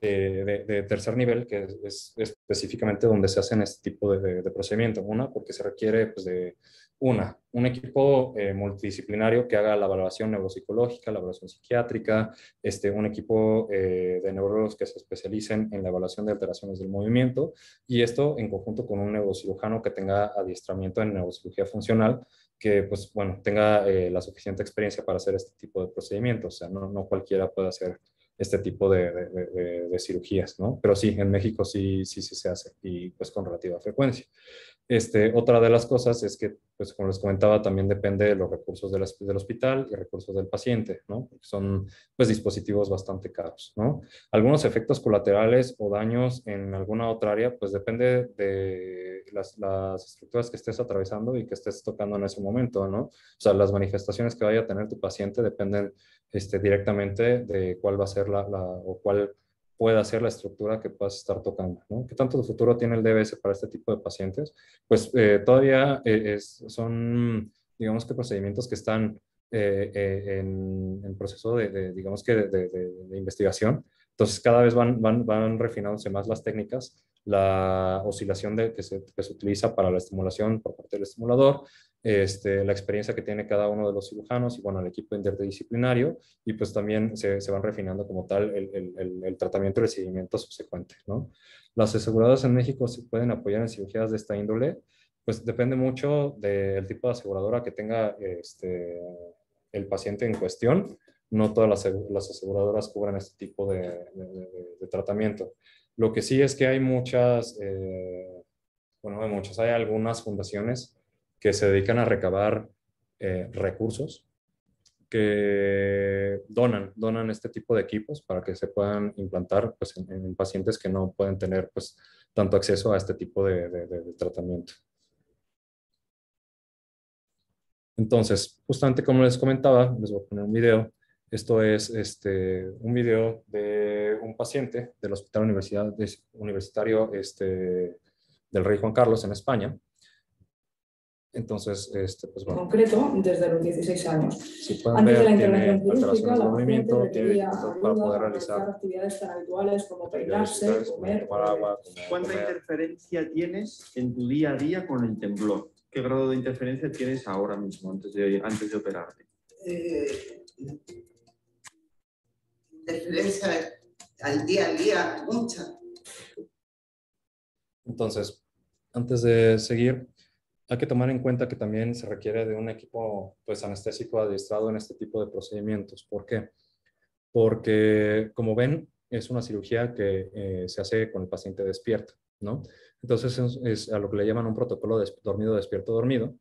de, tercer nivel, que es, específicamente donde se hacen este tipo de, de procedimiento. Una, porque se requiere pues, de una, un equipo eh, multidisciplinario que haga la evaluación neuropsicológica, la evaluación psiquiátrica, este, un equipo eh, de neurólogos que se especialicen en la evaluación de alteraciones del movimiento y esto en conjunto con un neurocirujano que tenga adiestramiento en neurocirugía funcional, que pues bueno, tenga eh, la suficiente experiencia para hacer este tipo de procedimientos, o sea, no, no cualquiera puede hacer este tipo de, cirugías, ¿no? Pero sí, en México sí, sí, sí se hace y pues con relativa frecuencia. Este, otra de las cosas es que, pues como les comentaba, también depende de los recursos del, hospital y recursos del paciente, ¿no? son pues dispositivos bastante caros, ¿no? Algunos efectos colaterales o daños en alguna otra área, pues depende de las, estructuras que estés atravesando y que estés tocando en ese momento, ¿no? O sea, las manifestaciones que vaya a tener tu paciente dependen este, directamente de cuál va a ser la, la o cuál pueda ser la estructura que puedas estar tocando. ¿no? ¿Qué tanto de futuro tiene el DBS para este tipo de pacientes? Pues eh, todavía eh, son, digamos que procedimientos que están eh, en, proceso de, digamos que de, de, investigación. Entonces cada vez van, van, van refinándose más las técnicas la oscilación de, que, se, que, se, utiliza para la estimulación por parte del estimulador, este, la experiencia que tiene cada uno de los cirujanos y bueno, el equipo interdisciplinario y pues también se, se van refinando como tal el, el, tratamiento y el seguimiento subsecuente. ¿no? Las aseguradoras en México se pueden apoyar en cirugías de esta índole, pues depende mucho del tipo de aseguradora que tenga este, el paciente en cuestión. No todas las, aseguradoras cubren este tipo de, tratamiento. Lo que sí es que hay muchas, eh, bueno, hay muchas, hay algunas fundaciones que se dedican a recabar eh, recursos, que donan, donan este tipo de equipos para que se puedan implantar pues, en, pacientes que no pueden tener pues, tanto acceso a este tipo de, tratamiento. Entonces, justamente como les comentaba, les voy a poner un video. Esto es este, un video de un paciente del Hospital Universidad, Universitario este, del Rey Juan Carlos en España. Entonces, este, pues bueno. En concreto, desde los 16 años. Antes de la intervención quirúrgica la movimiento, para poder realizar actividades tan habituales como peinarse, comer, ¿Cuánta interferencia tienes en tu día a día con el temblor? ¿Qué grado de interferencia tienes ahora mismo, antes de, antes de operarte? Eh, interferencia al día a día, mucha. Entonces, antes de seguir, hay que tomar en cuenta que también se requiere de un equipo pues, anestésico adiestrado en este tipo de procedimientos. ¿Por qué? Porque, como ven, es una cirugía que eh, se hace con el paciente despierto, ¿no? Entonces es, a lo que le llaman un protocolo de, dormido, despierto, dormido,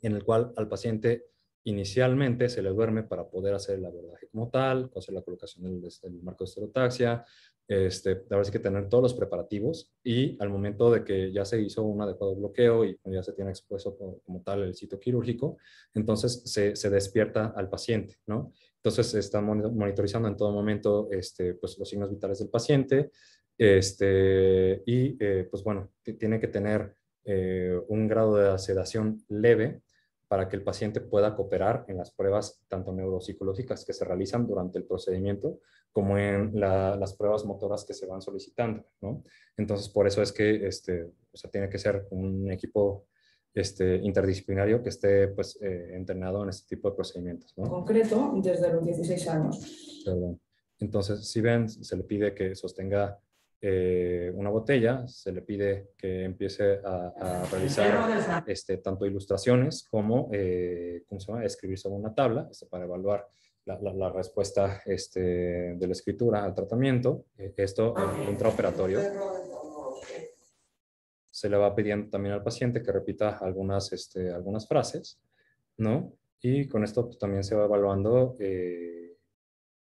en el cual al paciente inicialmente se le duerme para poder hacer el abordaje como tal, hacer la colocación del, del marco de esterotaxia, este, ahora sí que tener todos los preparativos y al momento de que ya se hizo un adecuado bloqueo y pues, ya se tiene expuesto como, tal el sitio quirúrgico, entonces se, despierta al paciente, ¿no? Entonces está monitorizando en todo momento este, pues, los signos vitales del paciente este, y eh, pues bueno, tiene que tener eh, un grado de sedación leve para que el paciente pueda cooperar en las pruebas tanto neuropsicológicas que se realizan durante el procedimiento, como en las pruebas motoras que se van solicitando, ¿no? Entonces, por eso es que este, o sea, tiene que ser un equipo este, interdisciplinario que esté pues, eh, entrenado en este tipo de procedimientos. ¿no? Concreto, desde los 16 años. Entonces, si ven, se le pide que sostenga eh, una botella, se le pide que empiece a, realizar este, tanto ilustraciones como, eh, ¿cómo se llama? escribir sobre una tabla este, para evaluar la, la, respuesta este, de la escritura al tratamiento. Eh, esto intraoperatorio. Se le va pidiendo también al paciente que repita algunas, este, algunas frases, ¿no? Y con esto también se va evaluando, eh,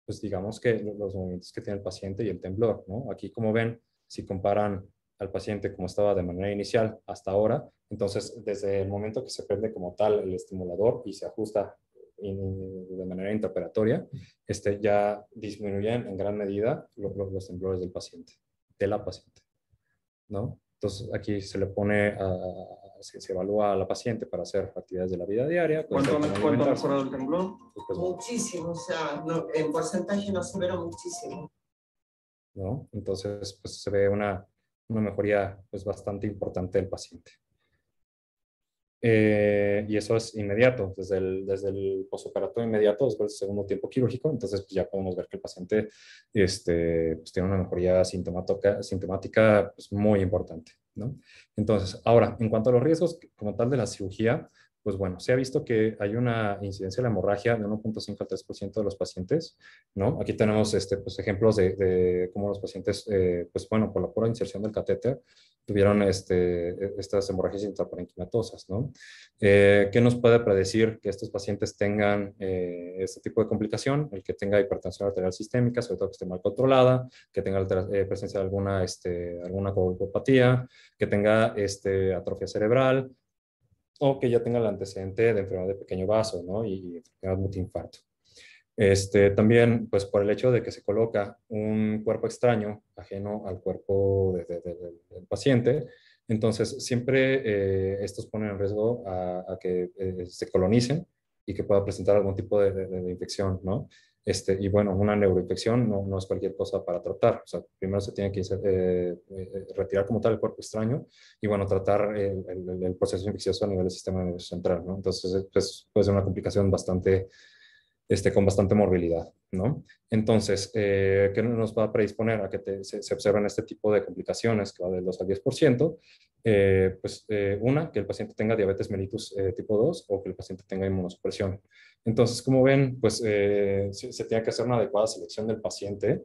pues digamos que los movimientos que tiene el paciente y el temblor, ¿no? Aquí como ven, si comparan al paciente como estaba de manera inicial hasta ahora. Entonces, desde el momento que se prende como tal el estimulador y se ajusta eh, de manera intraoperatoria, este, ya disminuyen en gran medida los, temblores del paciente, de la paciente. ¿no? Entonces aquí se le pone a, se, evalúa a la paciente para hacer actividades de la vida diaria. Pues, ¿Cuánto, ha mejorado el temblor? Pues, pues, muchísimo, o sea, no, en porcentaje no se muchísimo. Entonces pues, se ve una, mejoría pues, bastante importante del paciente. Eh, y eso es inmediato, desde el, desde el posoperatorio inmediato, después del segundo tiempo quirúrgico. Entonces, pues, ya podemos ver que el paciente este, pues, tiene una mejoría sintomática, pues, muy importante. Entonces, ahora, en cuanto a los riesgos como tal de la cirugía, pues bueno, se ha visto que hay una incidencia de la hemorragia de 1.5 al 3% de los pacientes, ¿no? Aquí tenemos este, pues, ejemplos de, cómo los pacientes, eh, pues bueno, por la pura inserción del catéter, tuvieron este, e, estas hemorragias intraparenquimatosas, ¿no? Eh, ¿Qué nos puede predecir que estos pacientes tengan eh, este tipo de complicación? El que tenga hipertensión arterial sistémica, sobre todo que esté mal controlada, que tenga presencia de alguna, este, alguna coagulopatía, que tenga este, atrofia cerebral, o que ya tenga el antecedente de enfermedad de pequeño vaso, ¿no? Y, enfermedad multiinfarto. Este, también, pues por el hecho de que se coloca un cuerpo extraño, ajeno al cuerpo del paciente, entonces siempre eh, estos ponen en riesgo a, que eh, se colonicen y que pueda presentar algún tipo de, infección, ¿no? Este, y bueno, una neuroinfección no, es cualquier cosa para tratar. O sea, primero se tiene que eh, eh, retirar como tal el cuerpo extraño y bueno, tratar el, proceso infeccioso a nivel del sistema nervioso central, Entonces, eh, pues, puede ser una complicación bastante, este, con bastante morbilidad, ¿no? Entonces, ¿qué nos va a predisponer a que se, observen este tipo de complicaciones, que va del 2 al 10%? Eh, pues una, que el paciente tenga diabetes mellitus tipo 2 o que el paciente tenga inmunosupresión. Entonces, como ven, pues eh, se, tiene que hacer una adecuada selección del paciente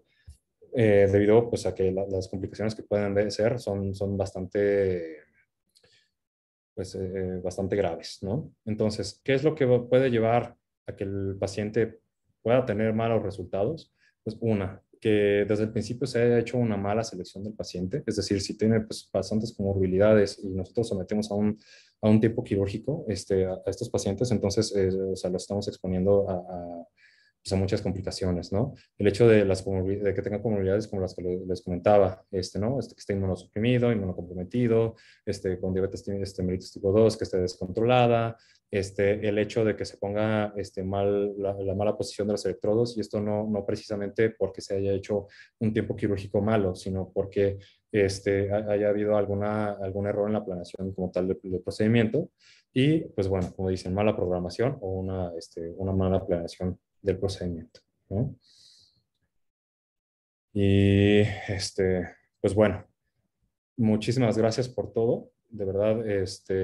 eh, debido pues, a que las complicaciones que pueden ser son, son bastante, pues, eh, bastante graves, ¿no? Entonces, ¿qué es lo que puede llevar a que el paciente pueda tener malos resultados? Pues una, que desde el principio se haya hecho una mala selección del paciente, es decir, si tiene pues, bastantes comorbilidades y nosotros sometemos a un, a un tiempo quirúrgico este, a, estos pacientes, entonces eh, o sea, los estamos exponiendo a, pues, a muchas complicaciones, ¿no? El hecho de, las de que tenga comorbilidades como las que les comentaba, este, ¿no? Este, que esté inmunosuprimido, inmunocomprometido, este, con diabetes este, mellitus tipo 2, que esté descontrolada, este, el hecho de que se ponga este, mal la, mala posición de los electrodos, y esto no, no precisamente porque se haya hecho un tiempo quirúrgico malo, sino porque este, haya habido alguna, algún error en la planeación como tal del, procedimiento. Y pues bueno, como dicen, mala programación o una, este, una mala planeación del procedimiento. Y este, pues bueno, muchísimas gracias por todo. De verdad, este...